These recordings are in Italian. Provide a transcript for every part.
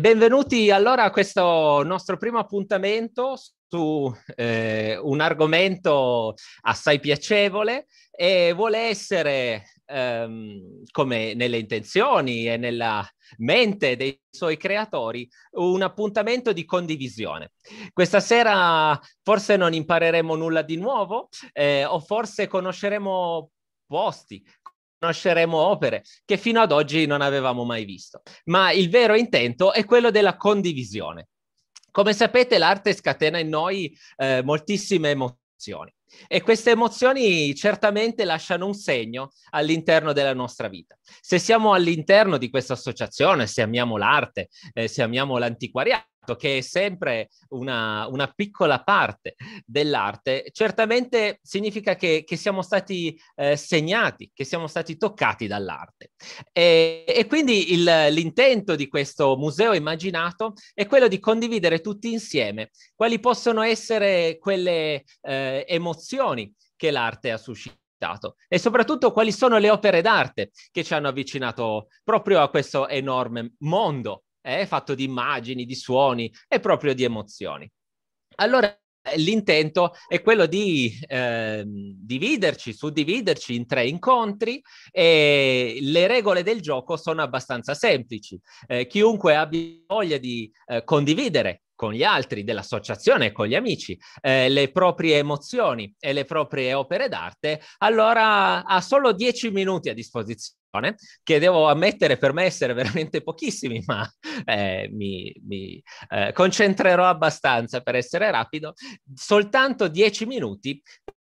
Benvenuti allora a questo nostro primo appuntamento su eh, un argomento assai piacevole e vuole essere, ehm, come nelle intenzioni e nella mente dei suoi creatori, un appuntamento di condivisione. Questa sera forse non impareremo nulla di nuovo eh, o forse conosceremo posti, conosceremo opere che fino ad oggi non avevamo mai visto. Ma il vero intento è quello della condivisione. Come sapete, l'arte scatena in noi eh, moltissime emozioni e queste emozioni certamente lasciano un segno all'interno della nostra vita. Se siamo all'interno di questa associazione, se amiamo l'arte, eh, se amiamo l'antiquariato, che è sempre una, una, piccola parte dell'arte, certamente significa che, che siamo stati eh, segnati, che siamo stati toccati dall'arte. E, e quindi il, l'intento di questo museo immaginato è quello di condividere tutti insieme quali possono essere quelle eh, emozioni che l'arte ha suscitato e soprattutto quali sono le opere d'arte che ci hanno avvicinato proprio a questo enorme mondo è fatto di immagini, di suoni e proprio di emozioni. Allora eh, l'intento è quello di eh, dividerci, suddividerci in tre incontri e le regole del gioco sono abbastanza semplici. Eh, chiunque abbia voglia di eh, condividere con gli altri, dell'associazione, con gli amici, eh, le proprie emozioni e le proprie opere d'arte, allora ha solo dieci minuti a disposizione che devo ammettere per me essere veramente pochissimi, ma eh, mi, mi eh, concentrerò abbastanza per essere rapido, soltanto dieci minuti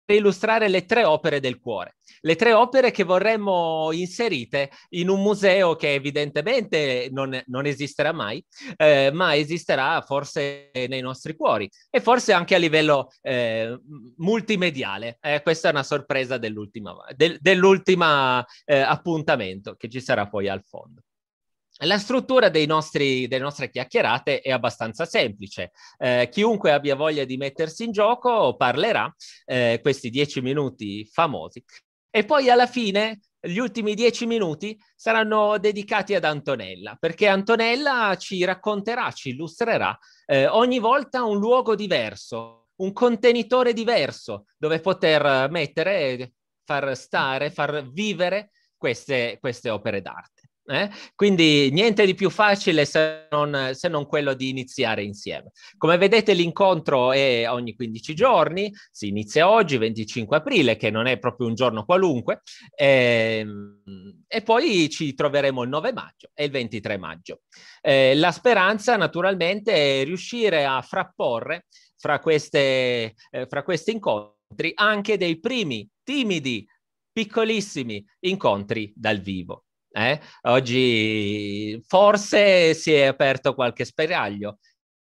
per illustrare le tre opere del cuore. Le tre opere che vorremmo inserite in un museo che evidentemente non, non esisterà mai, eh, ma esisterà forse nei nostri cuori e forse anche a livello eh, multimediale. Eh, questa è una sorpresa dell'ultima, del, dell'ultima eh, appuntamento che ci sarà poi al fondo. La struttura nostri, delle nostre chiacchierate è abbastanza semplice. Eh, chiunque abbia voglia di mettersi in gioco parlerà eh, questi dieci minuti famosi e poi alla fine gli ultimi dieci minuti saranno dedicati ad Antonella, perché Antonella ci racconterà, ci illustrerà eh, ogni volta un luogo diverso, un contenitore diverso dove poter mettere, far stare, far vivere queste, queste opere d'arte. Eh? Quindi niente di più facile se non, se non, quello di iniziare insieme. Come vedete l'incontro è ogni 15 giorni, si inizia oggi 25 aprile che non è proprio un giorno qualunque eh, e poi ci troveremo il 9 maggio e il 23 maggio. Eh, la speranza naturalmente è riuscire a frapporre fra, queste, eh, fra questi incontri anche dei primi timidi piccolissimi incontri dal vivo. Eh? Oggi forse si è aperto qualche spiraglio,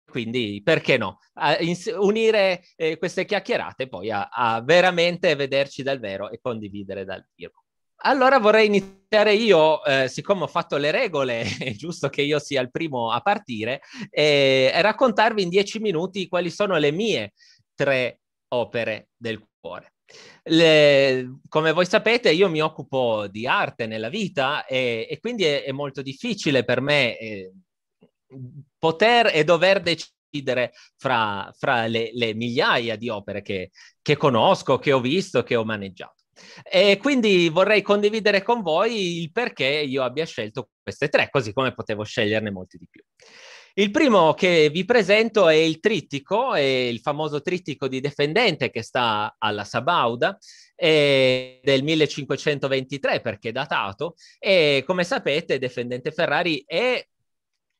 quindi perché no? Ins- unire eh, queste chiacchierate poi a-, a veramente vederci dal vero e condividere dal vivo. Allora vorrei iniziare io, eh, siccome ho fatto le regole, è giusto che io sia il primo a partire, e eh, raccontarvi in dieci minuti quali sono le mie tre opere del cuore. Le, come voi sapete, io mi occupo di arte nella vita e, e quindi è, è, molto difficile per me eh, poter e dover decidere fra, fra le, le, migliaia di opere che, che conosco, che ho visto, che ho maneggiato. E quindi vorrei condividere con voi il perché io abbia scelto queste tre, così come potevo sceglierne molti di più. Il primo che vi presento è il trittico, è il famoso trittico di Defendente che sta alla Sabauda, è del 1523 perché è datato e come sapete Defendente Ferrari è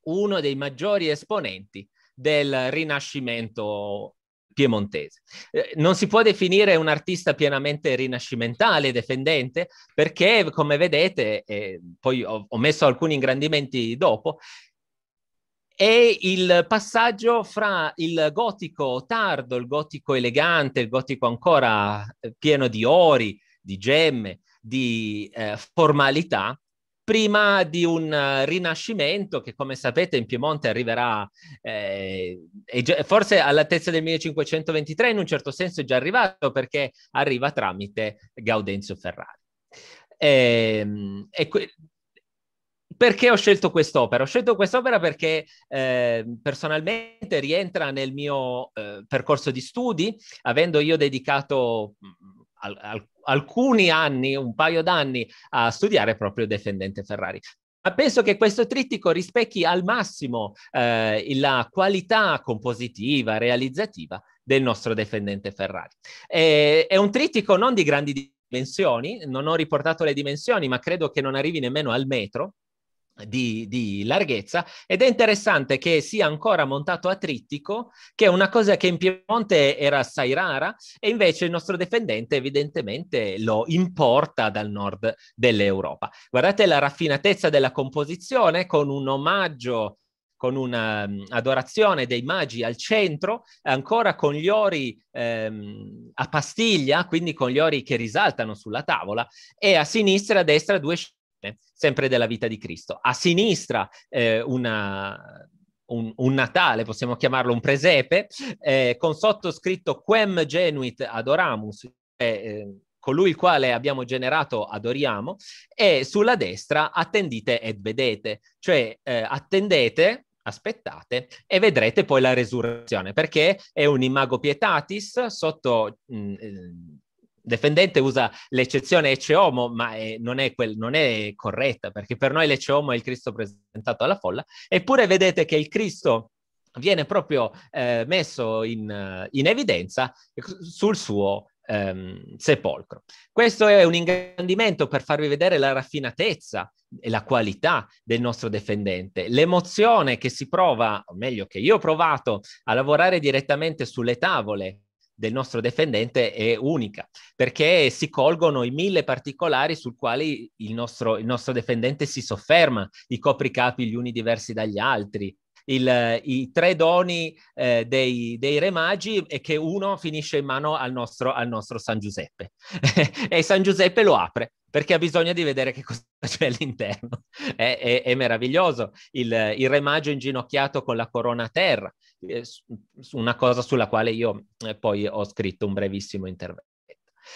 uno dei maggiori esponenti del rinascimento piemontese. Eh, non si può definire un artista pienamente rinascimentale, defendente, perché come vedete, eh, poi ho, ho, messo alcuni ingrandimenti dopo, è il passaggio fra il gotico tardo, il gotico elegante, il gotico ancora eh, pieno di ori, di gemme, di eh, formalità, prima di un uh, rinascimento che, come sapete, in Piemonte arriverà, eh, forse all'altezza del 1523, in un certo senso è già arrivato perché arriva tramite Gaudenzio Ferrari. E, ehm, e que- perché ho scelto quest'opera? Ho scelto quest'opera perché eh, personalmente rientra nel mio eh, percorso di studi, avendo io dedicato mm, al, al, alcuni anni, un paio d'anni, a studiare proprio Defendente Ferrari. Ma penso che questo trittico rispecchi al massimo eh, la qualità compositiva, realizzativa del nostro Defendente Ferrari. è un trittico non di grandi dimensioni, non ho riportato le dimensioni, ma credo che non arrivi nemmeno al metro, di, di, larghezza ed è interessante che sia ancora montato a trittico, che è una cosa che in Piemonte era assai rara e invece il nostro dipendente evidentemente lo importa dal nord dell'Europa. Guardate la raffinatezza della composizione con un omaggio con un'adorazione mm, dei magi al centro, ancora con gli ori ehm, a pastiglia, quindi con gli ori che risaltano sulla tavola, e a sinistra e a destra due sempre della vita di Cristo. A sinistra eh, una, un, un, Natale, possiamo chiamarlo un presepe, eh, con sottoscritto Quem genuit adoramus, eh, eh colui il quale abbiamo generato adoriamo, e sulla destra attendite ed vedete, cioè eh, attendete aspettate e vedrete poi la resurrezione, perché è un imago pietatis sotto mh, mm, eh, defendente usa l'eccezione ecce homo, ma è, eh, non, è quel, non, è corretta, perché per noi l'ecce homo è il Cristo presentato alla folla, eppure vedete che il Cristo viene proprio eh, messo in, in, evidenza sul suo ehm, sepolcro. Questo è un ingrandimento per farvi vedere la raffinatezza e la qualità del nostro difendente, l'emozione che si prova, o meglio che io ho provato a lavorare direttamente sulle tavole del nostro difendente è unica, perché si colgono i mille particolari sul quali il nostro, il nostro difendente si sofferma, i copricapi gli uni diversi dagli altri, il, eh, i tre doni eh, dei, dei, Re Magi e che uno finisce in mano al nostro, al nostro San Giuseppe. e San Giuseppe lo apre perché ha bisogno di vedere che cosa c'è all'interno. È, è, è meraviglioso. Il, il, Re Magio inginocchiato con la corona a terra, eh, una cosa sulla quale io eh, poi ho scritto un brevissimo intervento.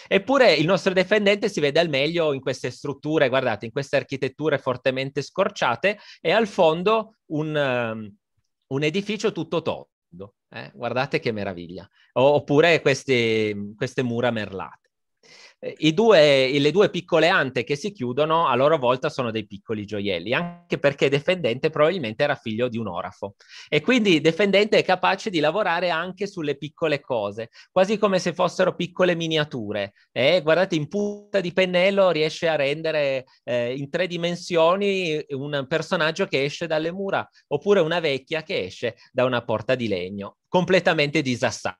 Eppure il nostro defendente si vede al meglio in queste strutture, guardate, in queste architetture fortemente scorciate e al fondo un, ehm, un edificio tutto tondo. Eh? Guardate che meraviglia. O, oppure queste, queste mura merlate. Eh, due, eh, le due piccole ante che si chiudono a loro volta sono dei piccoli gioielli, anche perché Defendente probabilmente era figlio di un orafo. E quindi Defendente è capace di lavorare anche sulle piccole cose, quasi come se fossero piccole miniature. Eh, guardate, in punta di pennello riesce a rendere eh, in tre dimensioni un personaggio che esce dalle mura, oppure una vecchia che esce da una porta di legno completamente disassata.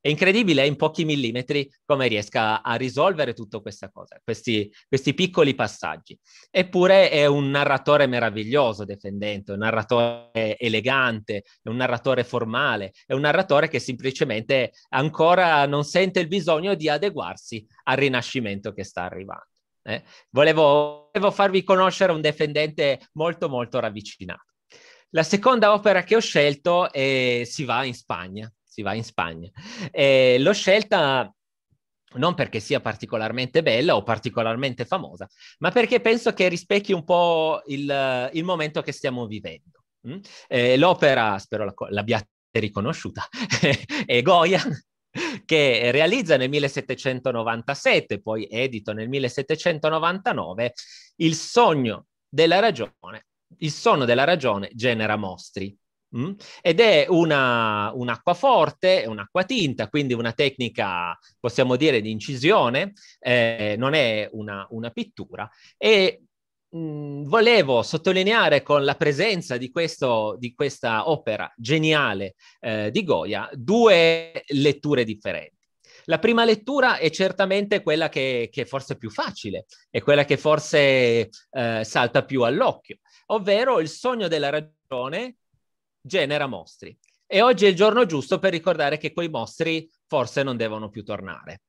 È incredibile in pochi millimetri come riesca a risolvere tutta questa cosa, questi, questi piccoli passaggi. Eppure è un narratore meraviglioso, Defendente, un narratore elegante, è un narratore formale, è un narratore che semplicemente ancora non sente il bisogno di adeguarsi al rinascimento che sta arrivando. Eh? Volevo, volevo farvi conoscere un Defendente molto molto ravvicinato. La seconda opera che ho scelto è Si va in Spagna. Si va in Spagna. Eh, l'ho scelta non perché sia particolarmente bella o particolarmente famosa, ma perché penso che rispecchi un po' il, il momento che stiamo vivendo. Mm? Eh, l'opera, spero la, l'abbiate riconosciuta, è Goya, che realizza nel 1797, poi edito nel 1799, Il sogno della ragione il sonno della ragione genera mostri. Mm? Ed è una, un'acquaforte, un'acquatinta, quindi una tecnica, possiamo dire, di incisione, eh, non è una, una pittura. E mh, mm, volevo sottolineare con la presenza di, questo, di questa opera geniale eh, di Goya due letture differenti. La prima lettura è certamente quella che, che forse è più facile, è quella che forse eh, salta più all'occhio, ovvero il sogno della ragione genera mostri. E oggi è il giorno giusto per ricordare che quei mostri forse non devono più tornare.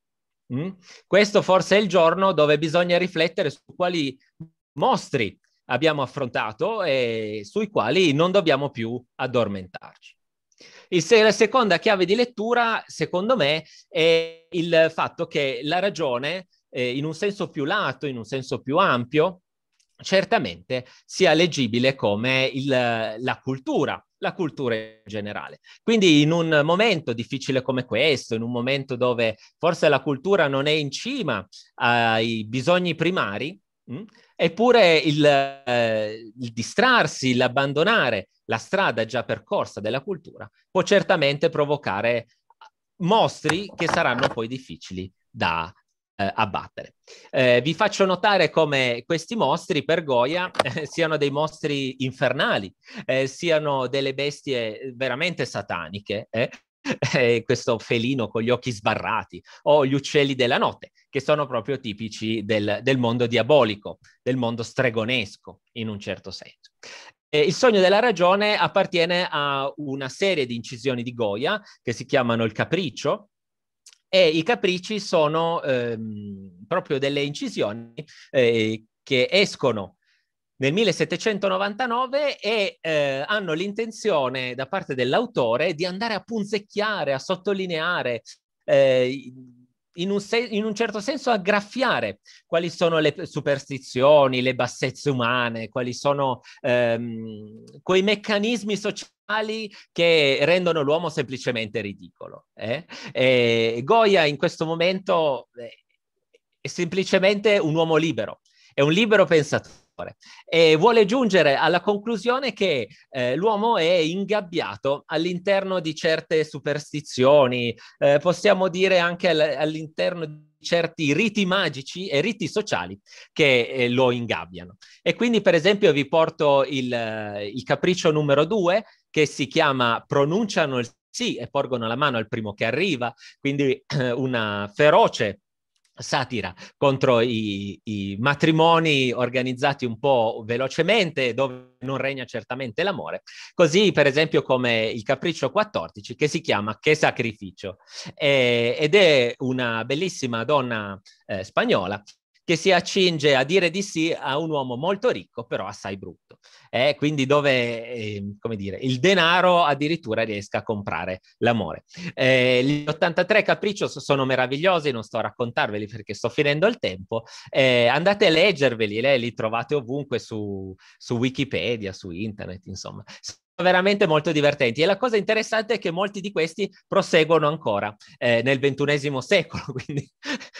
Mm? Questo forse è il giorno dove bisogna riflettere su quali mostri abbiamo affrontato e sui quali non dobbiamo più addormentarci. Se- la seconda chiave di lettura, secondo me, è il fatto che la ragione, eh, in un senso più lato, in un senso più ampio, certamente sia leggibile come il, la cultura, la cultura in generale. Quindi in un momento difficile come questo, in un momento dove forse la cultura non è in cima ai bisogni primari, mh, mm, eppure il, eh, il distrarsi, l'abbandonare la strada già percorsa della cultura può certamente provocare mostri che saranno poi difficili da eh, abbattere. Eh, vi faccio notare come questi mostri per Goya eh, siano dei mostri infernali, eh, siano delle bestie veramente sataniche. Eh, questo felino con gli occhi sbarrati o gli uccelli della notte che sono proprio tipici del, del mondo diabolico del mondo stregonesco in un certo senso eh, il sogno della ragione appartiene a una serie di incisioni di Goya che si chiamano Il capriccio, e i capricci sono ehm, proprio delle incisioni eh, che escono nel 1799 e eh, hanno l'intenzione da parte dell'autore di andare a punzecchiare, a sottolineare eh, in un, se- in un, certo senso aggraffiare quali sono le superstizioni, le bassezze umane, quali sono ehm, quei meccanismi sociali che rendono l'uomo semplicemente ridicolo. Eh? E Goya in questo momento eh, è semplicemente un uomo libero, è un libero pensatore cuore. E vuole giungere alla conclusione che eh, l'uomo è ingabbiato all'interno di certe superstizioni, eh, possiamo dire anche all- all'interno di certi riti magici e riti sociali che eh, lo ingabbiano. E quindi, per esempio, vi porto il, eh, il capriccio numero due, che si chiama Pronunciano il sì e porgono la mano al primo che arriva, quindi una feroce satira contro i, i, matrimoni organizzati un po' velocemente dove non regna certamente l'amore, così per esempio come il Capriccio 14 che si chiama Che sacrificio e, ed è una bellissima donna eh, spagnola che si accinge a dire di sì a un uomo molto ricco però assai brutto eh, quindi dove eh, come dire, il denaro addirittura riesca a comprare l'amore. Eh, gli 83 Capriccios sono meravigliosi, non sto a raccontarveli perché sto finendo il tempo, eh, andate a leggerveli, lei eh, li trovate ovunque su, su Wikipedia, su internet, insomma veramente molto divertenti e la cosa interessante è che molti di questi proseguono ancora eh, nel ventunesimo secolo quindi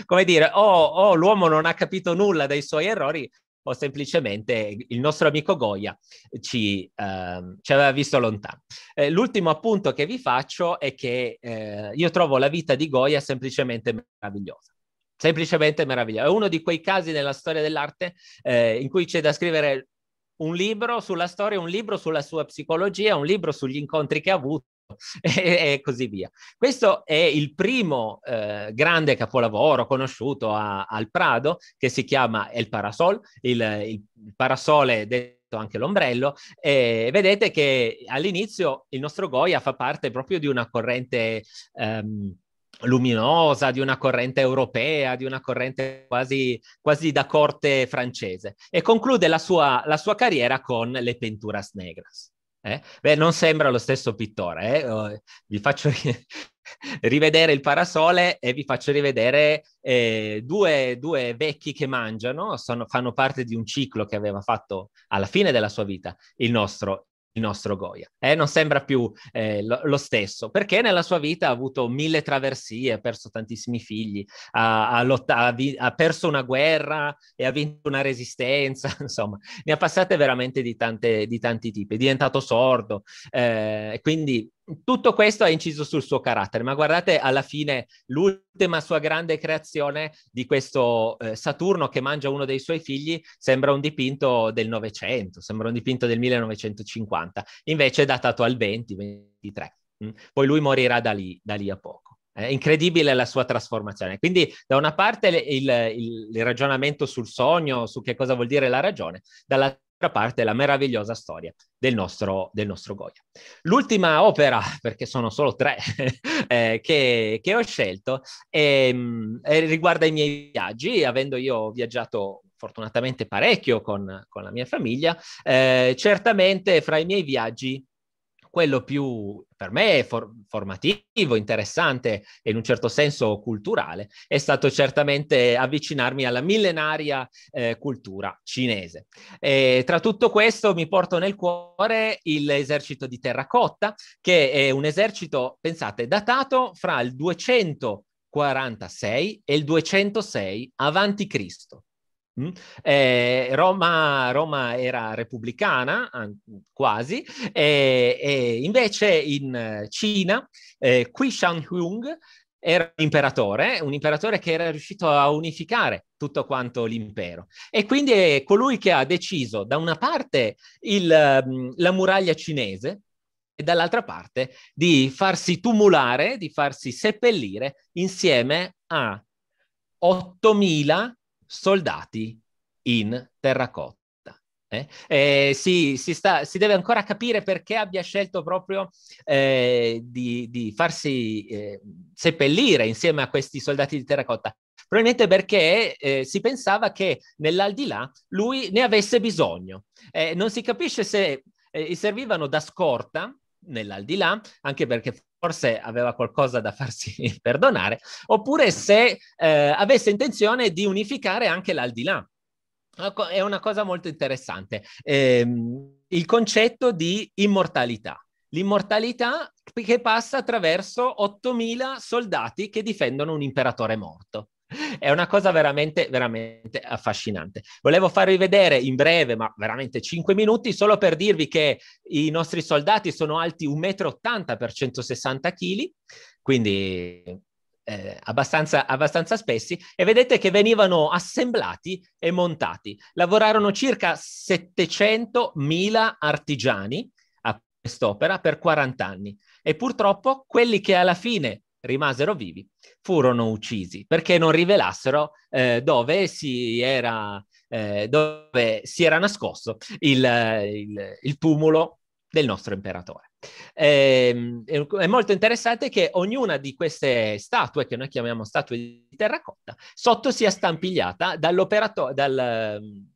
come dire o, o l'uomo non ha capito nulla dei suoi errori o semplicemente il nostro amico Goya ci, eh, ci aveva visto lontano. Eh, l'ultimo appunto che vi faccio è che eh, io trovo la vita di Goya semplicemente meravigliosa. Semplicemente meravigliosa. È uno di quei casi nella storia dell'arte eh, in cui c'è da scrivere un libro sulla storia, un libro sulla sua psicologia, un libro sugli incontri che ha avuto e, così via. Questo è il primo eh, grande capolavoro conosciuto a, al Prado che si chiama El Parasol, il, il parasole detto anche l'ombrello, e vedete che all'inizio il nostro Goya fa parte proprio di una corrente ehm, luminosa, di una corrente europea, di una corrente quasi, quasi da corte francese e conclude la sua, la sua carriera con le Penturas Negras. Eh? Beh, non sembra lo stesso pittore. Eh? Oh, vi faccio rivedere il parasole e vi faccio rivedere eh, due, due, vecchi che mangiano, sono, fanno parte di un ciclo che aveva fatto alla fine della sua vita il nostro nostro Goya. Eh, non sembra più eh, lo, lo, stesso, perché nella sua vita ha avuto mille traversie, ha perso tantissimi figli, ha, ha, lotta, ha, vi, ha perso una guerra e ha vinto una resistenza, insomma, ne ha passate veramente di, tante, di tanti tipi. È diventato sordo, eh, quindi tutto questo ha inciso sul suo carattere, ma guardate alla fine l'ultima sua grande creazione di questo eh, Saturno che mangia uno dei suoi figli sembra un dipinto del Novecento, sembra un dipinto del 1950, invece è datato al 20-23. Mm. Poi lui morirà da lì, da lì a poco. È incredibile la sua trasformazione. Quindi, da una parte il, il, il, ragionamento sul sogno, su che cosa vuol dire la ragione, dall'altra parte la meravigliosa storia del nostro, del nostro Goya. L'ultima opera, perché sono solo tre, eh, che, che, ho scelto, è, ehm, è, eh, riguarda i miei viaggi, avendo io viaggiato fortunatamente parecchio con, con la mia famiglia, eh, certamente fra i miei viaggi quello più, per me, for- formativo, interessante e in un certo senso culturale, è stato certamente avvicinarmi alla millenaria eh, cultura cinese. E tra tutto questo mi porto nel cuore l'esercito di terracotta, che è un esercito, pensate, datato fra il 246 e il 206 avanti Cristo eh, Roma, Roma, era repubblicana, quasi, e, eh, e invece in Cina eh, Qi Shanhung era un imperatore, un imperatore che era riuscito a unificare tutto quanto l'impero. E quindi è colui che ha deciso da una parte il, la muraglia cinese, e dall'altra parte di farsi tumulare, di farsi seppellire insieme a 8.000 soldati in terracotta. Eh? Eh, si, si, sta, si, deve ancora capire perché abbia scelto proprio eh, di, di, farsi eh, seppellire insieme a questi soldati di terracotta. Probabilmente perché eh, si pensava che nell'aldilà lui ne avesse bisogno. Eh, non si capisce se gli servivano da scorta nell'aldilà, anche perché forse aveva qualcosa da farsi perdonare, oppure se eh, avesse intenzione di unificare anche l'aldilà. È una cosa molto interessante. Eh, il concetto di immortalità. L'immortalità che passa attraverso 8.000 soldati che difendono un imperatore morto. È una cosa veramente, veramente affascinante. Volevo farvi vedere in breve, ma veramente 5 minuti, solo per dirvi che i nostri soldati sono alti 1,80 m per 160 kg, quindi eh, abbastanza, abbastanza, spessi e vedete che venivano assemblati e montati. Lavorarono circa 700.000 artigiani a quest'opera per 40 anni e purtroppo quelli che alla fine rimasero vivi, furono uccisi perché non rivelassero eh, dove, si era, eh, dove, si era, nascosto il, il, il tumulo del nostro imperatore. Eh, è molto interessante che ognuna di queste statue, che noi chiamiamo statue di terracotta, sotto sia stampigliata dall'operato- dal, ehm,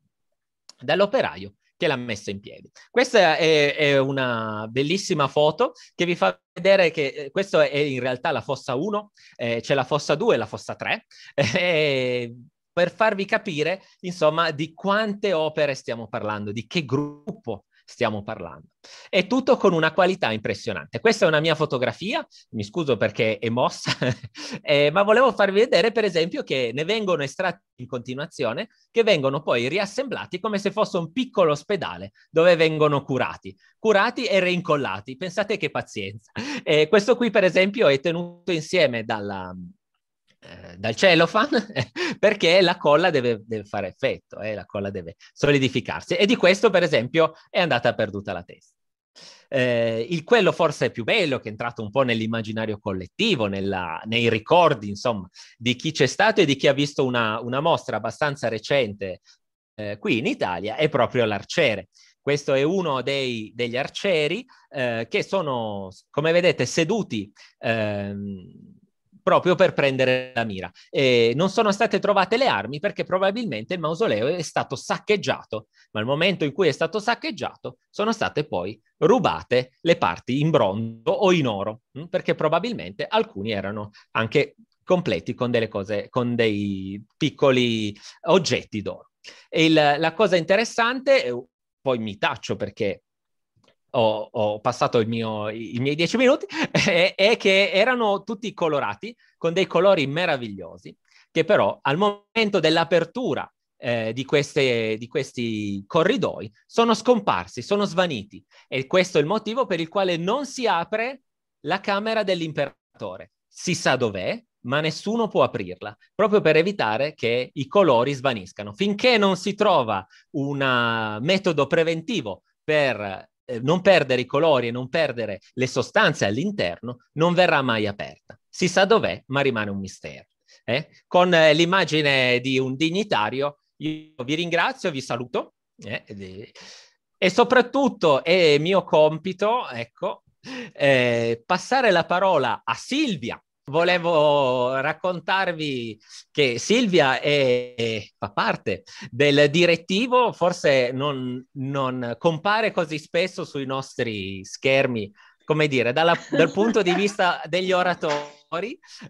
dall'operaio che l'ha messa in piedi. Questa è, è, una bellissima foto che vi fa vedere che eh, questa è in realtà la fossa 1, eh, c'è la fossa 2 e la fossa 3. Eh, per farvi capire, insomma, di quante opere stiamo parlando, di che gruppo stiamo parlando. È tutto con una qualità impressionante. Questa è una mia fotografia, mi scuso perché è mossa, eh, ma volevo farvi vedere per esempio che ne vengono estratti in continuazione, che vengono poi riassemblati come se fosse un piccolo ospedale dove vengono curati, curati e reincollati. Pensate che pazienza. Eh, questo qui per esempio è tenuto insieme dalla eh, dal cellophane perché la colla deve, deve fare effetto, eh, la colla deve solidificarsi e di questo per esempio è andata perduta la testa. Eh, il quello forse più bello che è entrato un po' nell'immaginario collettivo, nella, nei ricordi insomma di chi c'è stato e di chi ha visto una, una mostra abbastanza recente eh, qui in Italia è proprio l'arciere. Questo è uno dei, degli arcieri eh, che sono, come vedete, seduti ehm, proprio per prendere la mira. E eh, non sono state trovate le armi perché probabilmente il mausoleo è stato saccheggiato, ma al momento in cui è stato saccheggiato sono state poi rubate le parti in bronzo o in oro, mm, perché probabilmente alcuni erano anche completi con delle cose, con dei piccoli oggetti d'oro. E il, la cosa interessante, eh, poi mi taccio perché ho, ho passato mio, i miei dieci minuti, è, è che erano tutti colorati con dei colori meravigliosi, che però al momento dell'apertura eh, di, queste, di, questi corridoi sono scomparsi, sono svaniti. E questo è il motivo per il quale non si apre la camera dell'imperatore. Si sa dov'è, ma nessuno può aprirla, proprio per evitare che i colori svaniscano. Finché non si trova un metodo preventivo per eh, non perdere i colori e non perdere le sostanze all'interno, non verrà mai aperta. Si sa dov'è, ma rimane un mistero. Eh? Con eh, l'immagine di un dignitario, io vi ringrazio, vi saluto. Eh, e soprattutto è mio compito, ecco, passare la parola a Silvia, volevo raccontarvi che Silvia è, è, fa parte del direttivo, forse non, non, compare così spesso sui nostri schermi, come dire, dalla, dal punto di vista degli oratori,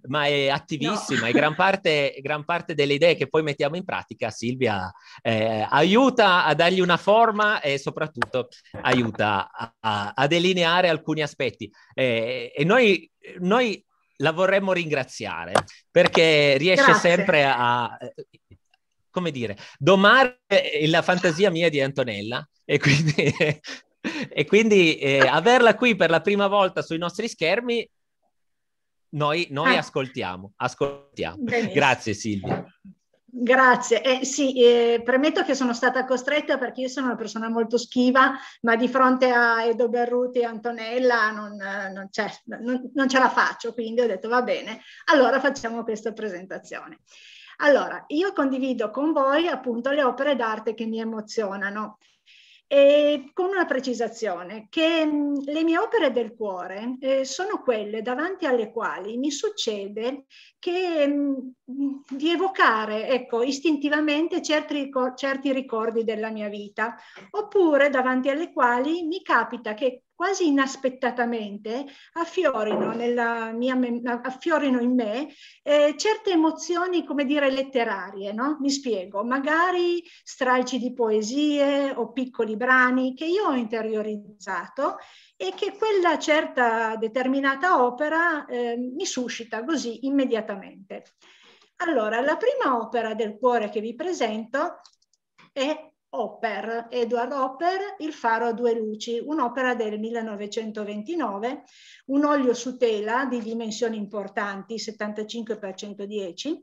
ma è attivissima no. e gran parte, gran parte, delle idee che poi mettiamo in pratica Silvia eh, aiuta a dargli una forma e soprattutto aiuta a, a, a delineare alcuni aspetti. Eh, e noi, noi la vorremmo ringraziare perché riesce Grazie. sempre a, come dire, domare la fantasia mia di Antonella e quindi, e quindi eh, averla qui per la prima volta sui nostri schermi, noi, noi ah. ascoltiamo, ascoltiamo. Benissimo. Grazie Silvia. Grazie, eh, sì, eh, premetto che sono stata costretta perché io sono una persona molto schiva, ma di fronte a Edo Berruti e Antonella non, eh, non, non, non ce la faccio, quindi ho detto va bene, allora facciamo questa presentazione. Allora, io condivido con voi appunto le opere d'arte che mi emozionano. E con una precisazione, che le mie opere del cuore eh, sono quelle davanti alle quali mi succede che, di evocare ecco, istintivamente certi, certi ricordi della mia vita, oppure davanti alle quali mi capita che quasi inaspettatamente affiorino, mia, affiorino in me eh, certe emozioni, come dire, letterarie, no? Mi spiego, magari stralci di poesie o piccoli brani che io ho interiorizzato e che quella certa determinata opera eh, mi suscita così immediatamente. Allora, la prima opera del cuore che vi presento è Hopper, Edward Hopper, Il faro a due luci, un'opera del 1929, un olio su tela di dimensioni importanti, 75 x 110,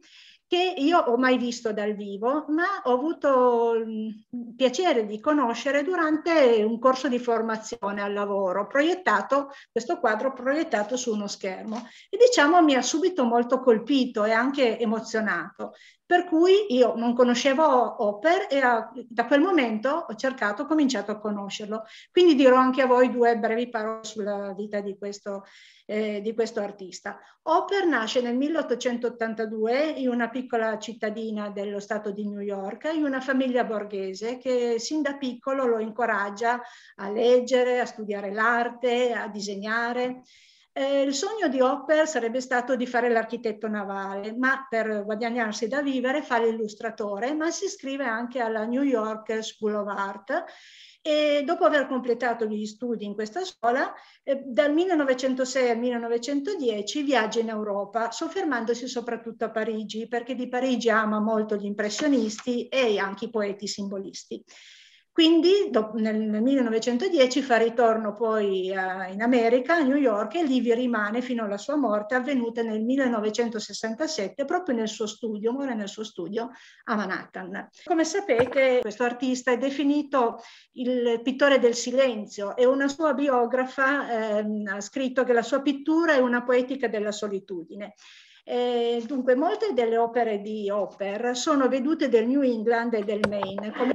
che io ho mai visto dal vivo, ma ho avuto il mm, piacere di conoscere durante un corso di formazione al lavoro, proiettato, questo quadro proiettato su uno schermo. E diciamo mi ha subito molto colpito e anche emozionato. Per cui io non conoscevo Hopper e ah, da quel momento ho cercato, ho cominciato a conoscerlo. Quindi dirò anche a voi due brevi parole sulla vita di questo, eh, di questo artista. Hopper nasce nel 1882 in una piccola cittadina dello stato di New York, in una famiglia borghese che sin da piccolo lo incoraggia a leggere, a studiare l'arte, a disegnare. Eh, il sogno di Hopper sarebbe stato di fare l'architetto navale, ma per guadagnarsi da vivere fa l'illustratore, ma si iscrive anche alla New York School of Art e dopo aver completato gli studi in questa scuola, eh, dal 1906 al 1910 viaggia in Europa, soffermandosi soprattutto a Parigi, perché di Parigi ama molto gli impressionisti e anche i poeti simbolisti. Quindi do, nel, nel 1910 fa ritorno poi a, eh, in America, a New York, e lì vi rimane fino alla sua morte, avvenuta nel 1967, proprio nel suo studio, muore nel suo studio a Manhattan. Come sapete, questo artista è definito il pittore del silenzio e una sua biografa eh, ha scritto che la sua pittura è una poetica della solitudine. Eh, dunque, molte delle opere di Hopper sono vedute del New England e del Maine, come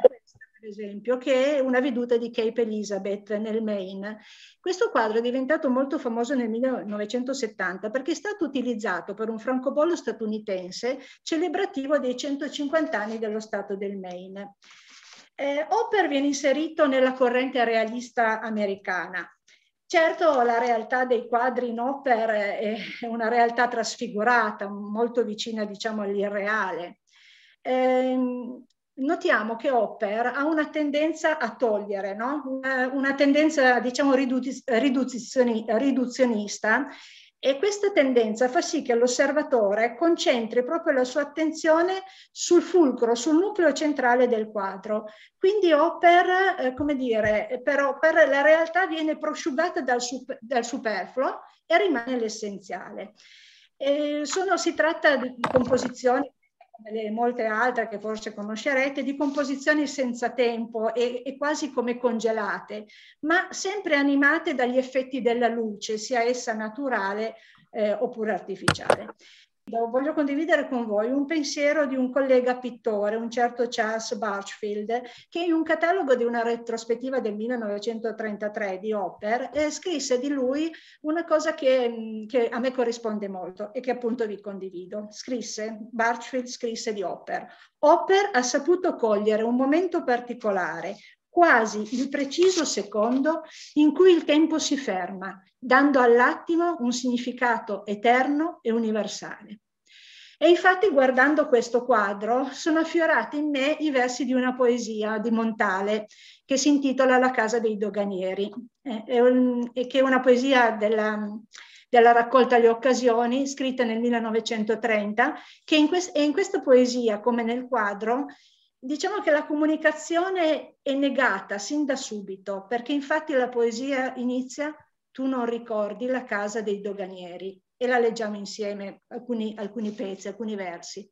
per esempio, che è una veduta di Cape Elizabeth nel Maine. Questo quadro è diventato molto famoso nel 1970 perché è stato utilizzato per un francobollo statunitense celebrativo dei 150 anni dello Stato del Maine. Eh, Hopper viene inserito nella corrente realista americana. Certo, la realtà dei quadri in Hopper è una realtà trasfigurata, molto vicina diciamo all'irreale. Eh, notiamo che Hopper ha una tendenza a togliere, no? una, tendenza diciamo riduzionista e questa tendenza fa sì che l'osservatore concentri proprio la sua attenzione sul fulcro, sul nucleo centrale del quadro. Quindi Hopper, eh, come dire, per la realtà viene prosciugata dal, super, dal superfluo e rimane l'essenziale. Eh, sono, si tratta di composizioni come le molte altre che forse conoscerete, di composizioni senza tempo e, e, quasi come congelate, ma sempre animate dagli effetti della luce, sia essa naturale eh, oppure artificiale. Voglio condividere con voi un pensiero di un collega pittore, un certo Charles Barchfield, che in un catalogo di una retrospettiva del 1933 di Hopper eh, scrisse di lui una cosa che, mm, che, a me corrisponde molto e che appunto vi condivido. Scrisse, Barchfield scrisse di Hopper. Hopper ha saputo cogliere un momento particolare, quasi il preciso secondo in cui il tempo si ferma, dando all'attimo un significato eterno e universale. E infatti guardando questo quadro sono affiorati in me i versi di una poesia di Montale che si intitola La casa dei doganieri, eh, è un, è che è una poesia della, della raccolta Le occasioni, scritta nel 1930, che in, quest- in questa poesia, come nel quadro, diciamo che la comunicazione è negata sin da subito, perché infatti la poesia inizia tu non ricordi la casa dei doganieri e la leggiamo insieme alcuni, alcuni pezzi, alcuni versi.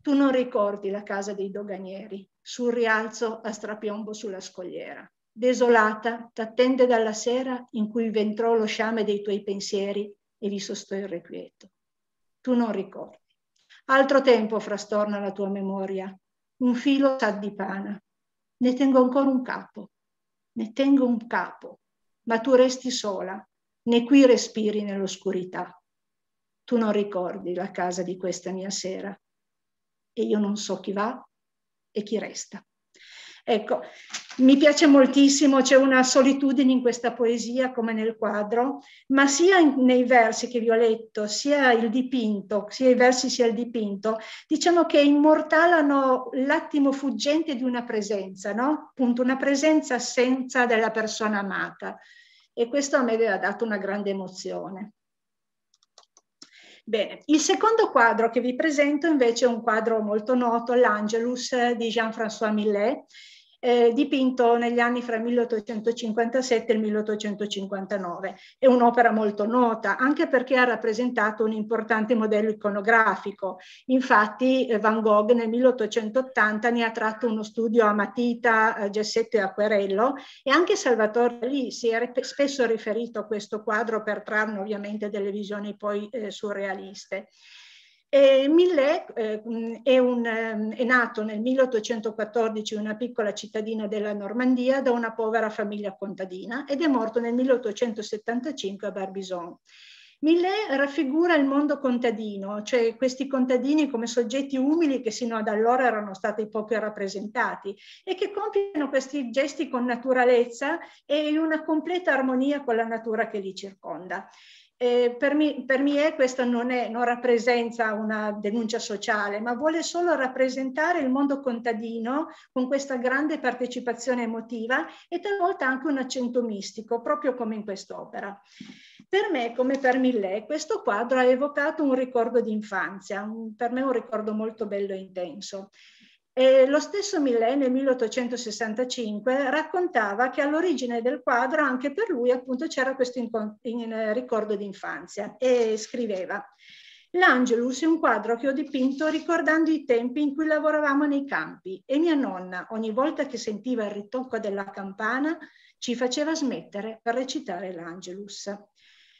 Tu non ricordi la casa dei doganieri sul rialzo a strapiombo sulla scogliera. Desolata, t'attende dalla sera in cui ventrò lo sciame dei tuoi pensieri e vi sostò il requieto. Tu non ricordi. Altro tempo frastorna la tua memoria, un filo sa di pana. Ne tengo ancora un capo, ne tengo un capo, ma tu resti sola, né qui respiri nell'oscurità. Tu non ricordi la casa di questa mia sera e io non so chi va e chi resta. Ecco, mi piace moltissimo, c'è una solitudine in questa poesia come nel quadro, ma sia nei versi che vi ho letto, sia il dipinto, sia i versi sia il dipinto, diciamo che immortalano l'attimo fuggente di una presenza, no? Appunto una presenza assenza della persona amata. E questo a me aveva dato una grande emozione. Bene, il secondo quadro che vi presento invece è un quadro molto noto, l'Angelus di Jean-François Millet, eh, dipinto negli anni fra il 1857 e il 1859. È un'opera molto nota, anche perché ha rappresentato un importante modello iconografico. Infatti eh, Van Gogh nel 1880 ne ha tratto uno studio a matita, a gessetto e acquerello e anche Salvatore Lì si è spesso riferito a questo quadro per trarne ovviamente delle visioni poi eh, surrealiste. E Millet eh, è, un, ehm, è, nato nel 1814 in una piccola cittadina della Normandia da una povera famiglia contadina ed è morto nel 1875 a Barbizon. Millet raffigura il mondo contadino, cioè questi contadini come soggetti umili che sino ad allora erano stati poco rappresentati e che compiono questi gesti con naturalezza e in una completa armonia con la natura che li circonda. Eh, per, me, per me questa non, è, non rappresenta una denuncia sociale, ma vuole solo rappresentare il mondo contadino con questa grande partecipazione emotiva e talvolta anche un accento mistico, proprio come in quest'opera. Per me, come per Millet, questo quadro ha evocato un ricordo di infanzia, per me un ricordo molto bello e intenso. E lo stesso Millet nel 1865 raccontava che all'origine del quadro anche per lui appunto c'era questo eh, ricordo d'infanzia e scriveva L'Angelus è un quadro che ho dipinto ricordando i tempi in cui lavoravamo nei campi e mia nonna, ogni volta che sentiva il ritocco della campana, ci faceva smettere per recitare l'Angelus.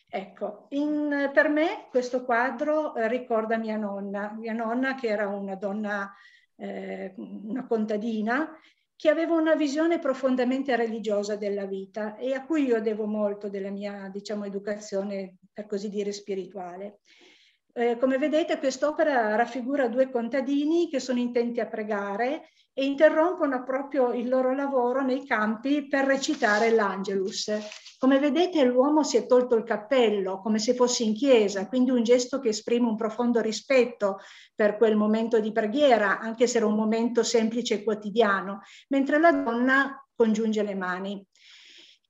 Ecco, in, per me questo quadro eh, ricorda mia nonna, mia nonna che era una donna eh, una contadina, che aveva una visione profondamente religiosa della vita e a cui io devo molto della mia, diciamo, educazione, per così dire, spirituale. Eh, come vedete, quest'opera raffigura due contadini che sono intenti a pregare e interrompono proprio il loro lavoro nei campi per recitare l'Angelus. Come vedete l'uomo si è tolto il cappello come se fosse in chiesa, quindi un gesto che esprime un profondo rispetto per quel momento di preghiera, anche se era un momento semplice e quotidiano, mentre la donna congiunge le mani.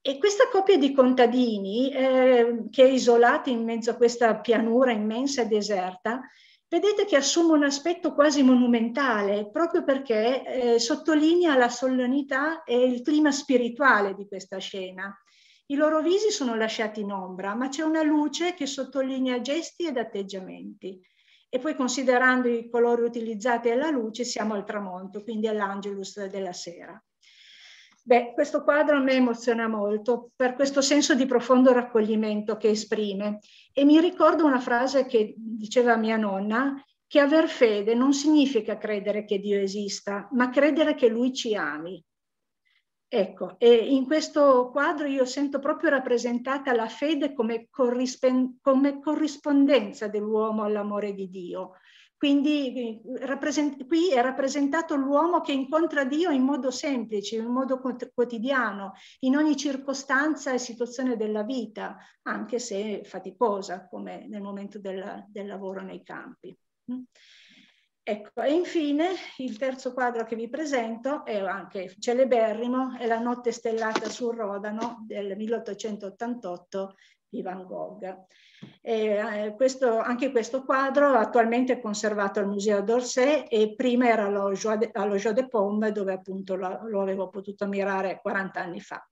E questa coppia di contadini, eh, che è isolata in mezzo a questa pianura immensa e deserta, vedete che assume un aspetto quasi monumentale proprio perché eh, sottolinea la solennità e il clima spirituale di questa scena. I loro visi sono lasciati in ombra, ma c'è una luce che sottolinea gesti ed atteggiamenti. E poi considerando i colori utilizzati alla luce siamo al tramonto, quindi all'Angelus della sera. Beh, questo quadro a me emoziona molto per questo senso di profondo raccoglimento che esprime e mi ricordo una frase che diceva mia nonna, che aver fede non significa credere che Dio esista, ma credere che Lui ci ami. Ecco, e in questo quadro io sento proprio rappresentata la fede come, corrispen- come corrispondenza dell'uomo all'amore di Dio. Quindi eh, qui è rappresentato l'uomo che incontra Dio in modo semplice, in modo quotidiano, in ogni circostanza e situazione della vita, anche se faticosa, come nel momento del, del lavoro nei campi. Mm. Ecco, e infine il terzo quadro che vi presento è anche celeberrimo, è La notte stellata sul Rodano del 1888 di Van Gogh. Eh, questo, anche questo quadro attualmente è conservato al Museo d'Orsay e prima era allo Joie de Pomme dove appunto lo, lo avevo potuto ammirare 40 anni fa.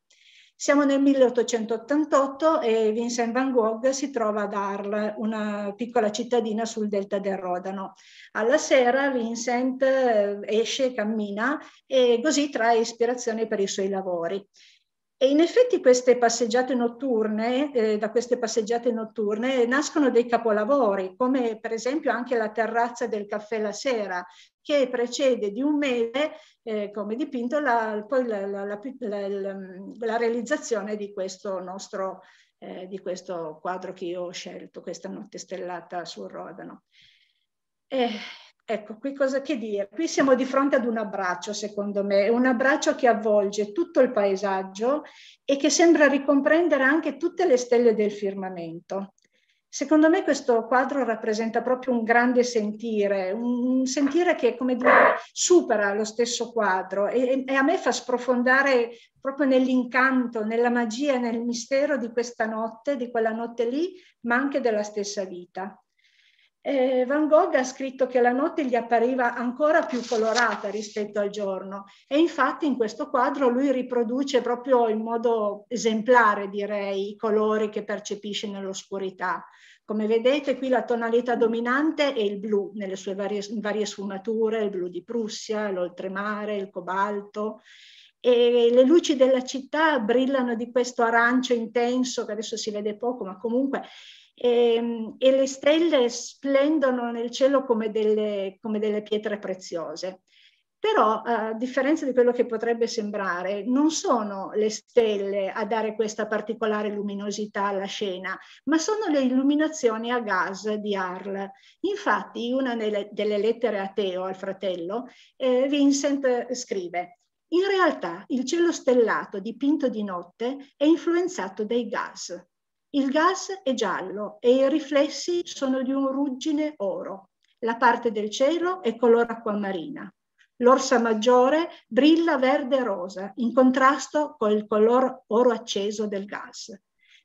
Siamo nel 1888 e Vincent van Gogh si trova ad Arles, una piccola cittadina sul delta del Rodano. Alla sera Vincent eh, esce, cammina e così trae ispirazione per i suoi lavori. E in effetti queste passeggiate notturne, eh, da queste passeggiate notturne nascono dei capolavori, come per esempio anche la terrazza del caffè la sera, che precede di un mese, eh, come dipinto, la, poi la, la, la, realizzazione di questo nostro eh, di questo quadro che io ho scelto, questa notte stellata sul Rodano. Eh, Ecco, qui cosa che dire? Qui siamo di fronte ad un abbraccio, secondo me, un abbraccio che avvolge tutto il paesaggio e che sembra ricomprendere anche tutte le stelle del firmamento. Secondo me questo quadro rappresenta proprio un grande sentire, un sentire che, come dire, supera lo stesso quadro e, e a me fa sprofondare proprio nell'incanto, nella magia, nel mistero di questa notte, di quella notte lì, ma anche della stessa vita. Eh, Van Gogh ha scritto che la notte gli appariva ancora più colorata rispetto al giorno e infatti in questo quadro lui riproduce proprio in modo esemplare, direi, i colori che percepisce nell'oscurità. Come vedete qui la tonalità dominante è il blu nelle sue varie, varie sfumature, il blu di Prussia, l'oltremare, il cobalto e le luci della città brillano di questo arancio intenso che adesso si vede poco, ma comunque e, ehm, e le stelle splendono nel cielo come delle, come delle pietre preziose. Però, eh, a differenza di quello che potrebbe sembrare, non sono le stelle a dare questa particolare luminosità alla scena, ma sono le illuminazioni a gas di Arl. Infatti, una delle lettere a Teo, al fratello, eh, Vincent scrive «In realtà il cielo stellato dipinto di notte è influenzato dai gas, il gas è giallo e i riflessi sono di un ruggine oro. La parte del cielo è color acquamarina. L'orsa maggiore brilla verde e rosa, in contrasto con il color oro acceso del gas.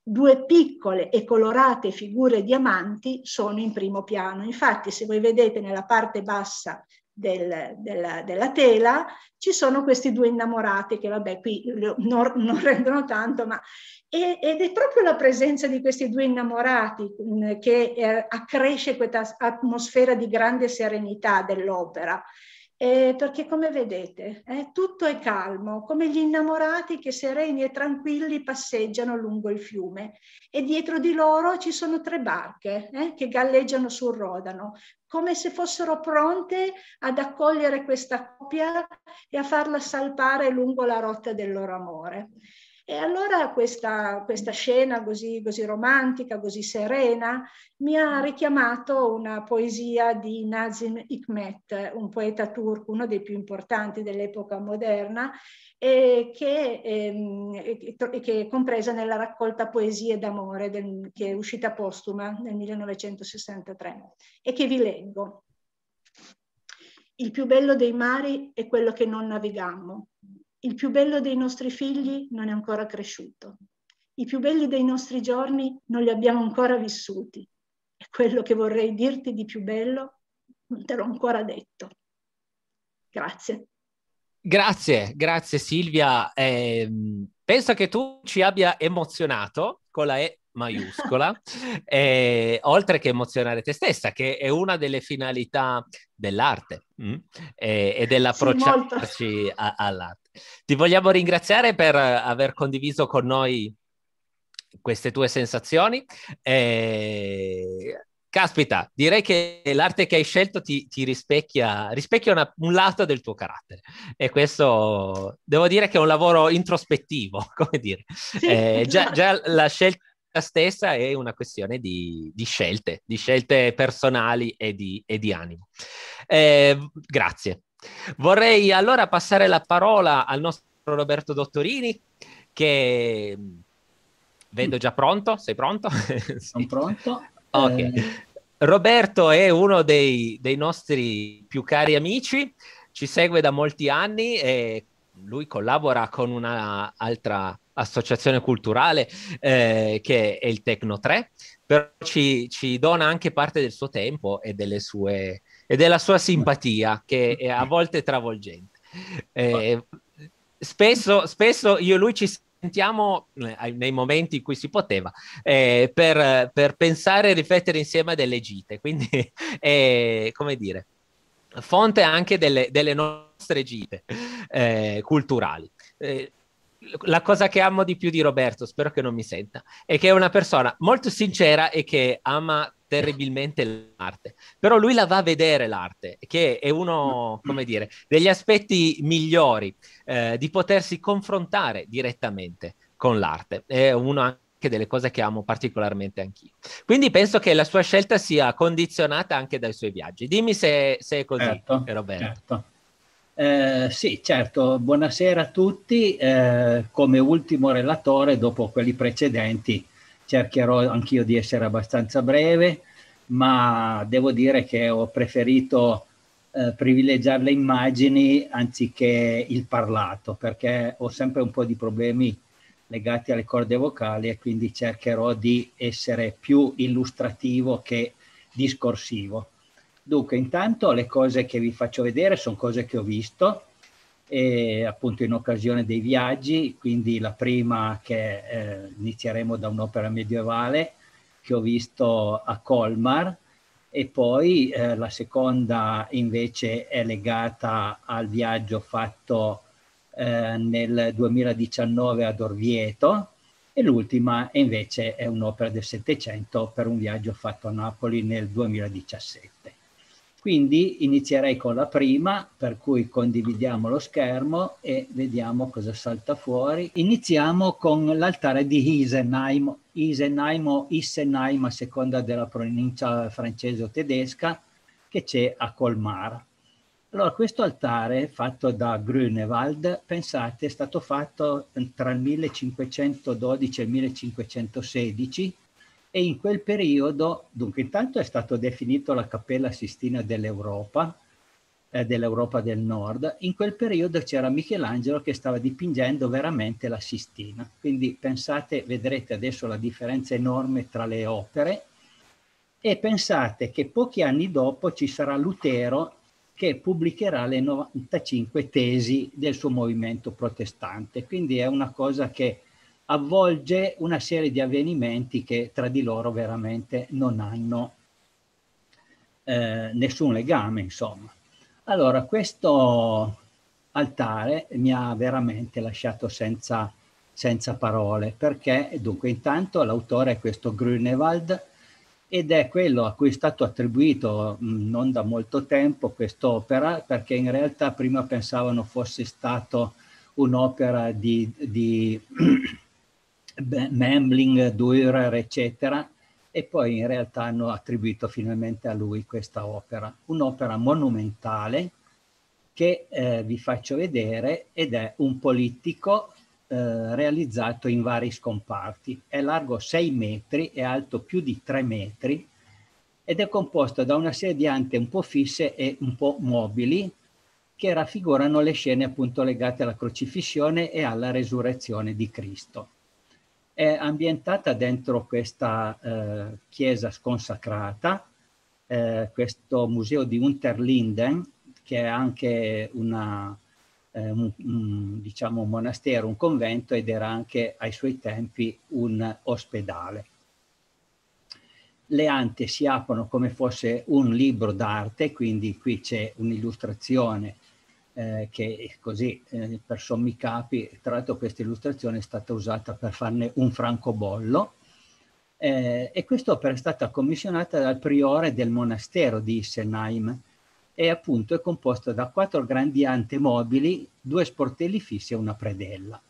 Due piccole e colorate figure diamanti sono in primo piano. Infatti, se voi vedete nella parte bassa del, della, della, tela, ci sono questi due innamorati che vabbè qui non, non rendono tanto, ma e, ed è proprio la presenza di questi due innamorati mh, mm, che eh, accresce questa atmosfera di grande serenità dell'opera eh, perché come vedete eh, tutto è calmo, come gli innamorati che sereni e tranquilli passeggiano lungo il fiume e dietro di loro ci sono tre barche eh, che galleggiano sul rodano, come se fossero pronte ad accogliere questa coppia e a farla salpare lungo la rotta del loro amore. E allora questa, questa scena così, così, romantica, così serena, mi ha richiamato una poesia di Nazim Hikmet, un poeta turco, uno dei più importanti dell'epoca moderna, eh, che, eh, che, è compresa nella raccolta Poesie d'amore, del, che è uscita postuma nel 1963, e che vi leggo. Il più bello dei mari è quello che non navigammo il più bello dei nostri figli non è ancora cresciuto. I più belli dei nostri giorni non li abbiamo ancora vissuti. E quello che vorrei dirti di più bello non te l'ho ancora detto. Grazie. Grazie, grazie Silvia. Eh, penso che tu ci abbia emozionato con la E maiuscola, eh, oltre che emozionare te stessa, che è una delle finalità dell'arte mh? Mm, eh, e, e dell'approcciarci a, all'arte. Ti vogliamo ringraziare per aver condiviso con noi queste tue sensazioni. Eh, caspita, direi che l'arte che hai scelto ti, ti rispecchia, rispecchia una, un lato del tuo carattere e questo devo dire che è un lavoro introspettivo, come dire. Sì, eh, già, già, la scelta stessa è una questione di, di scelte, di scelte personali e di, e di animo. Eh, grazie. Vorrei allora passare la parola al nostro Roberto Dottorini che mm, vedo già pronto. Sei pronto? sì. Sono pronto. Ok. Eh... Roberto è uno dei, dei, nostri più cari amici, ci segue da molti anni e lui collabora con un'altra associazione culturale eh, che è il Tecno 3, però ci, ci, dona anche parte del suo tempo e, sue, e della sua simpatia che è a volte travolgente. Eh, spesso, spesso io e lui ci sentiamo eh, nei momenti in cui si poteva eh, per, per, pensare e riflettere insieme a delle gite, quindi come dire, fonte anche delle, delle nostre gite eh, culturali. Eh, la cosa che amo di più di Roberto, spero che non mi senta, è che è una persona molto sincera e che ama terribilmente l'arte. Però lui la va a vedere l'arte, che è uno, come dire, degli aspetti migliori eh, di potersi confrontare direttamente con l'arte. È uno delle cose che amo particolarmente anch'io. Quindi penso che la sua scelta sia condizionata anche dai suoi viaggi. Dimmi se, se è così, certo, Roberto. Certo. Eh, sì, certo, buonasera a tutti. Eh, come ultimo relatore, dopo quelli precedenti, cercherò anch'io di essere abbastanza breve, ma devo dire che ho preferito eh, privilegiare le immagini anziché il parlato, perché ho sempre un po' di problemi legati alle corde vocali e quindi cercherò di essere più illustrativo che discorsivo. Dunque, intanto le cose che vi faccio vedere sono cose che ho visto, eh, appunto in occasione dei viaggi, quindi la prima che eh, inizieremo da un'opera medievale che ho visto a Colmar e poi eh, la seconda invece è legata al viaggio fatto eh, nel 2019 ad Orvieto e l'ultima invece è un'opera del Settecento per un viaggio fatto a Napoli nel 2017. Quindi inizierei con la prima, per cui condividiamo lo schermo e vediamo cosa salta fuori. Iniziamo con l'altare di Isenheim, Isenheim o Isenheim a seconda della pronuncia francese o tedesca, che c'è a Colmar. Allora, questo altare fatto da Grunewald, pensate, è stato fatto tra il 1512 e il 1516 e in quel periodo, dunque intanto è stato definito la Cappella Sistina dell'Europa, eh, dell'Europa del Nord, in quel periodo c'era Michelangelo che stava dipingendo veramente la Sistina, quindi pensate, vedrete adesso la differenza enorme tra le opere e pensate che pochi anni dopo ci sarà Lutero che pubblicherà le 95 tesi del suo movimento protestante, quindi è una cosa che avvolge una serie di avvenimenti che tra di loro veramente non hanno eh, nessun legame, insomma. Allora, questo altare mi ha veramente lasciato senza, senza parole, perché dunque intanto l'autore è questo Grunewald ed è quello a cui è stato attribuito mh, mm, non da molto tempo quest'opera, perché in realtà prima pensavano fosse stato un'opera di, di Memling, Dürer, eccetera, e poi in realtà hanno attribuito finalmente a lui questa opera, un'opera monumentale che eh, vi faccio vedere ed è un politico eh, realizzato in vari scomparti. È largo 6 metri e alto più di 3 metri ed è composto da una serie di ante un po' fisse e un po' mobili che raffigurano le scene appunto legate alla crocifissione e alla resurrezione di Cristo è ambientata dentro questa eh, chiesa sconsacrata, eh, questo museo di Unterlinden, che è anche una, eh, un, un, diciamo, un monastero, un convento ed era anche ai suoi tempi un ospedale. Le ante si aprono come fosse un libro d'arte, quindi qui c'è un'illustrazione eh, che così eh, per sommi capi, tra l'altro questa illustrazione è stata usata per farne un francobollo eh, e quest'opera è stata commissionata dal priore del monastero di Issenheim e appunto è composta da quattro grandi ante mobili, due sportelli fissi e una predella.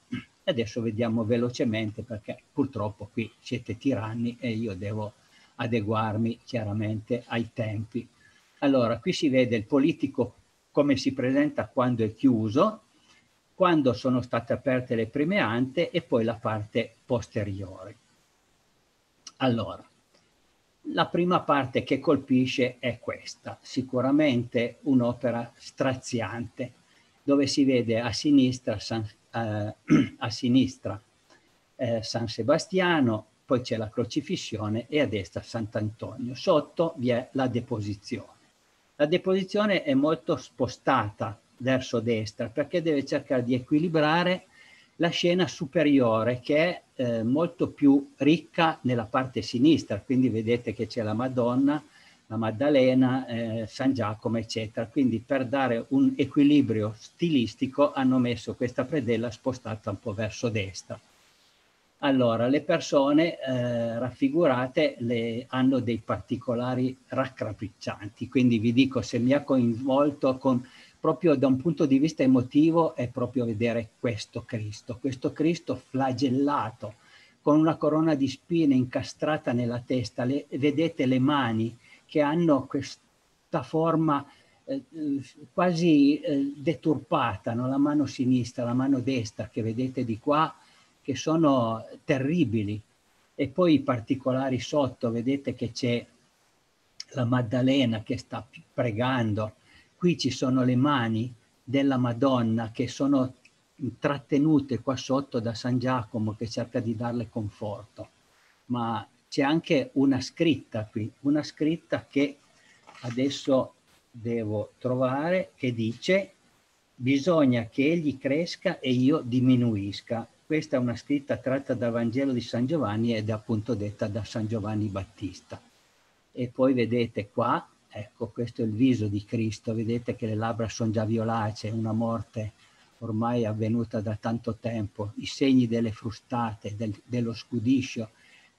Adesso vediamo velocemente perché purtroppo qui siete tiranni e io devo adeguarmi chiaramente ai tempi. Allora, qui si vede il politico come si presenta quando è chiuso, quando sono state aperte le prime ante e poi la parte posteriore. Allora, la prima parte che colpisce è questa, sicuramente un'opera straziante, dove si vede a sinistra San, eh, a sinistra, eh, San Sebastiano, poi c'è la crocifissione e a destra Sant'Antonio. Sotto vi è la deposizione la deposizione è molto spostata verso destra perché deve cercare di equilibrare la scena superiore che è eh, molto più ricca nella parte sinistra, quindi vedete che c'è la Madonna, la Maddalena, eh, San Giacomo, eccetera. Quindi per dare un equilibrio stilistico hanno messo questa predella spostata un po' verso destra. Allora, le persone eh, raffigurate le, hanno dei particolari raccapriccianti, quindi vi dico se mi ha coinvolto con, proprio da un punto di vista emotivo è proprio vedere questo Cristo, questo Cristo flagellato, con una corona di spine incastrata nella testa, le, vedete le mani che hanno questa forma eh, quasi eh, deturpata, no? la mano sinistra, la mano destra che vedete di qua che sono terribili. E poi i particolari sotto, vedete che c'è la Maddalena che sta pregando, qui ci sono le mani della Madonna che sono trattenute qua sotto da San Giacomo che cerca di darle conforto. Ma c'è anche una scritta qui, una scritta che adesso devo trovare che dice bisogna che egli cresca e io diminuisca questa è una scritta tratta dal Vangelo di San Giovanni ed è appunto detta da San Giovanni Battista. E poi vedete qua, ecco, questo è il viso di Cristo, vedete che le labbra sono già violacee, una morte ormai avvenuta da tanto tempo, i segni delle frustate, del, dello scudiscio,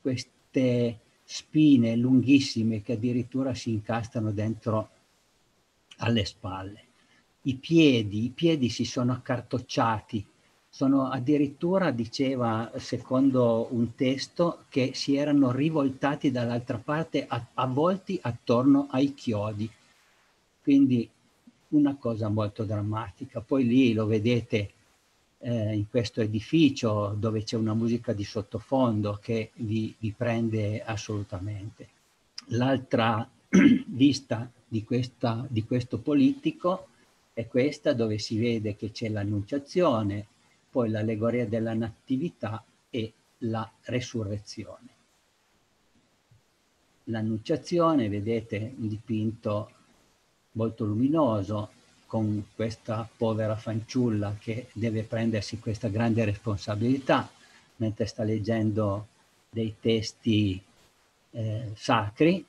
queste spine lunghissime che addirittura si incastrano dentro alle spalle. I piedi, i piedi si sono accartocciati sono addirittura, diceva secondo un testo, che si erano rivoltati dall'altra parte, avvolti attorno ai chiodi. Quindi una cosa molto drammatica. Poi lì lo vedete eh, in questo edificio dove c'è una musica di sottofondo che vi, vi prende assolutamente. L'altra vista di, questa, di questo politico è questa dove si vede che c'è l'annunciazione, poi l'allegoria della Natività e la Resurrezione. L'Annunciazione, vedete, un dipinto molto luminoso con questa povera fanciulla che deve prendersi questa grande responsabilità mentre sta leggendo dei testi eh, sacri.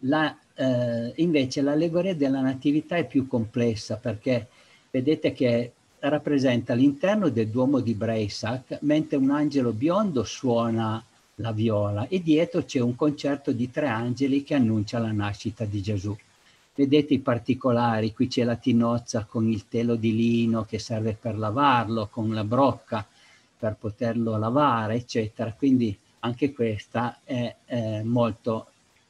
La, eh, invece l'allegoria della Natività è più complessa perché vedete che rappresenta l'interno del Duomo di Breisach, mentre un angelo biondo suona la viola e dietro c'è un concerto di tre angeli che annuncia la nascita di Gesù. Vedete i particolari, qui c'è la tinozza con il telo di lino che serve per lavarlo, con la brocca per poterlo lavare, eccetera. Quindi anche questa è, è molto,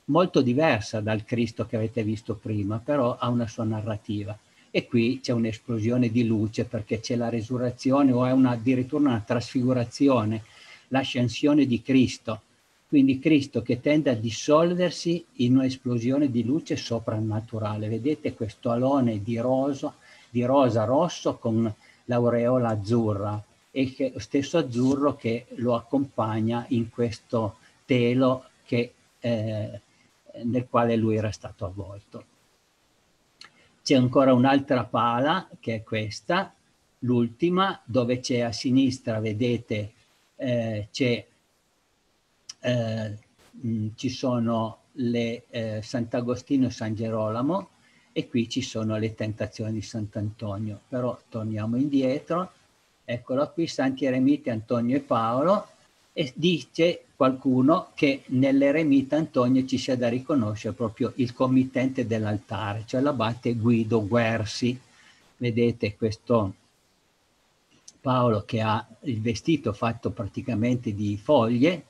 molto diversa dal Cristo che avete visto prima, però ha una sua narrativa e qui c'è un'esplosione di luce perché c'è la resurrezione o è una, addirittura una trasfigurazione, l'ascensione di Cristo. Quindi Cristo che tende a dissolversi in un'esplosione di luce soprannaturale. Vedete questo alone di, roso, di rosa rosso con l'aureola azzurra e lo stesso azzurro che lo accompagna in questo telo che, eh, nel quale lui era stato avvolto c'è ancora un'altra pala che è questa, l'ultima, dove c'è a sinistra, vedete, eh, c'è, eh, mm, ci sono le eh, Sant'Agostino e San Gerolamo e qui ci sono le tentazioni di Sant'Antonio. Però torniamo indietro, eccola qui, Santi Eremiti, Antonio e Paolo, e dice qualcuno che nell'eremita Antonio ci sia da riconoscere proprio il committente dell'altare, cioè l'abate Guido Guersi. Vedete questo Paolo che ha il vestito fatto praticamente di foglie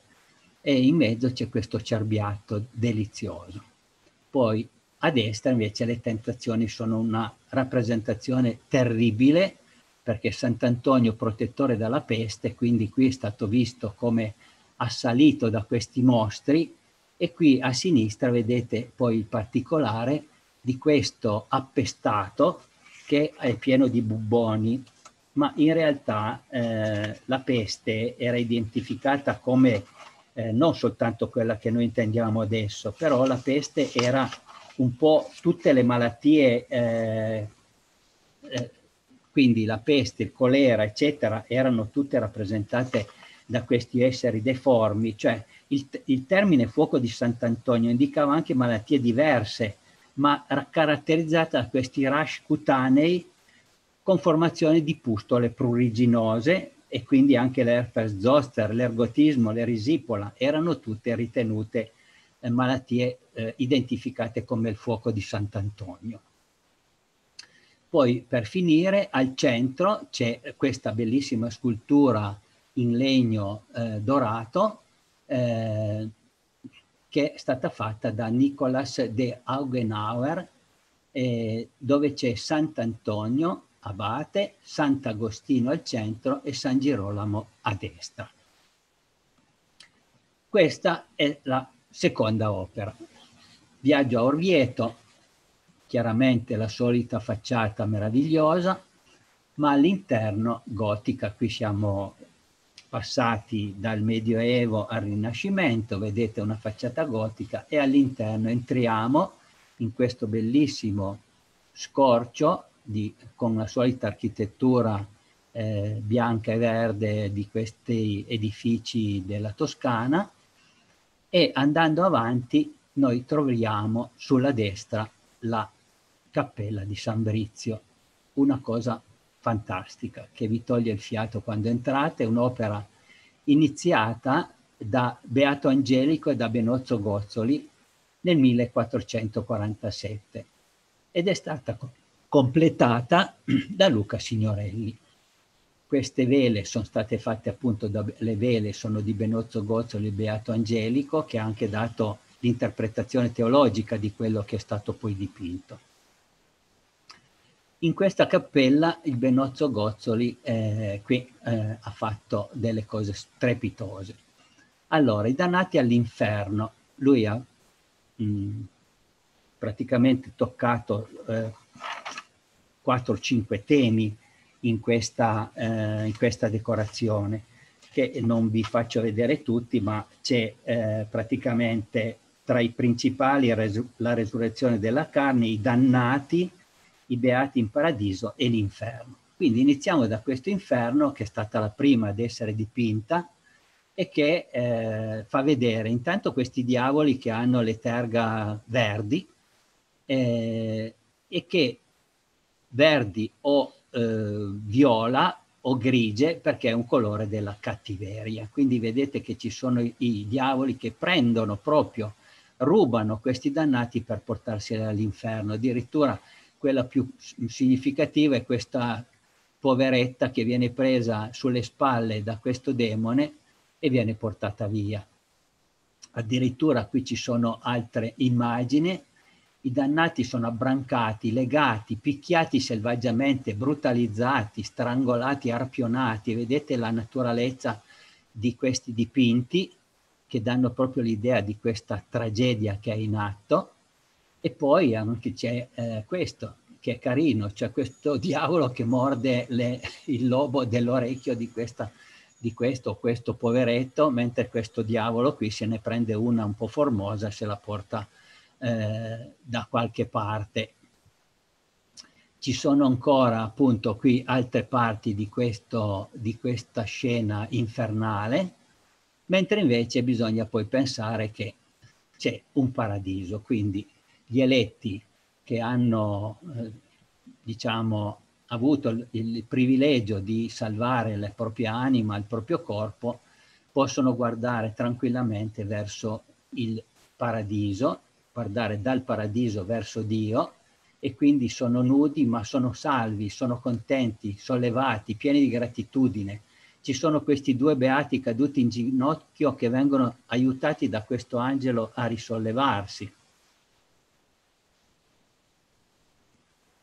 e in mezzo c'è questo cerbiatto delizioso. Poi a destra invece le tentazioni sono una rappresentazione terribile perché Sant'Antonio protettore dalla peste, quindi qui è stato visto come assalito da questi mostri e qui a sinistra vedete poi il particolare di questo appestato che è pieno di buboni, ma in realtà eh, la peste era identificata come eh, non soltanto quella che noi intendiamo adesso, però la peste era un po' tutte le malattie eh, eh quindi la peste, il colera, eccetera, erano tutte rappresentate da questi esseri deformi, cioè il, il termine fuoco di Sant'Antonio indicava anche malattie diverse, ma caratterizzata da questi rash cutanei con formazione di pustole pruriginose e quindi anche l'herpes zoster, l'ergotismo, l'erisipola erano tutte ritenute eh, malattie eh, identificate come il fuoco di Sant'Antonio. Poi per finire al centro c'è questa bellissima scultura in legno eh, dorato eh, che è stata fatta da Nicolas de Augenauer eh, dove c'è Sant'Antonio abate, Sant'Agostino al centro e San Girolamo a destra. Questa è la seconda opera. Viaggio a Orvieto, chiaramente la solita facciata meravigliosa, ma all'interno gotica, qui siamo passati dal Medioevo al Rinascimento, vedete una facciata gotica e all'interno entriamo in questo bellissimo scorcio di, con la solita architettura eh, bianca e verde di questi edifici della Toscana e andando avanti noi troviamo sulla destra la Cappella di San Brizio, una cosa fantastica che vi toglie il fiato quando entrate, un'opera iniziata da Beato Angelico e da Benozzo Gozzoli nel 1447 ed è stata completata da Luca Signorelli. Queste vele sono state fatte appunto da, le vele sono di Benozzo Gozzoli e Beato Angelico che ha anche dato l'interpretazione teologica di quello che è stato poi dipinto. In questa cappella il Benozzo Gozzoli eh, qui eh, ha fatto delle cose strepitose. Allora, i dannati all'inferno, lui ha mh, mm, praticamente toccato eh, 4-5 temi in questa, eh, in questa decorazione, che non vi faccio vedere tutti, ma c'è eh, praticamente tra i principali la resurrezione della carne, i dannati, i beati in paradiso e l'inferno. Quindi iniziamo da questo inferno che è stata la prima ad essere dipinta e che eh, fa vedere intanto questi diavoli che hanno le terga verdi eh, e che verdi o eh, viola o grigie perché è un colore della cattiveria. Quindi vedete che ci sono i, i diavoli che prendono proprio, rubano questi dannati per portarseli all'inferno. Addirittura quella più significativa è questa poveretta che viene presa sulle spalle da questo demone e viene portata via. Addirittura qui ci sono altre immagini, i dannati sono abbrancati, legati, picchiati selvaggiamente, brutalizzati, strangolati, arpionati. Vedete la naturalezza di questi dipinti che danno proprio l'idea di questa tragedia che è in atto e poi anche eh, c'è eh, questo, che è carino, cioè questo diavolo che morde le, il lobo dell'orecchio di, questa, di questo questo poveretto, mentre questo diavolo qui se ne prende una un po' formosa, e se la porta eh, da qualche parte. Ci sono ancora appunto qui altre parti di, questo, di questa scena infernale, mentre invece bisogna poi pensare che c'è un paradiso, quindi gli eletti che hanno, eh, diciamo, avuto il privilegio di salvare la propria anima, il proprio corpo, possono guardare tranquillamente verso il paradiso, guardare dal paradiso verso Dio e quindi sono nudi ma sono salvi, sono contenti, sollevati, pieni di gratitudine. Ci sono questi due beati caduti in ginocchio che vengono aiutati da questo angelo a risollevarsi.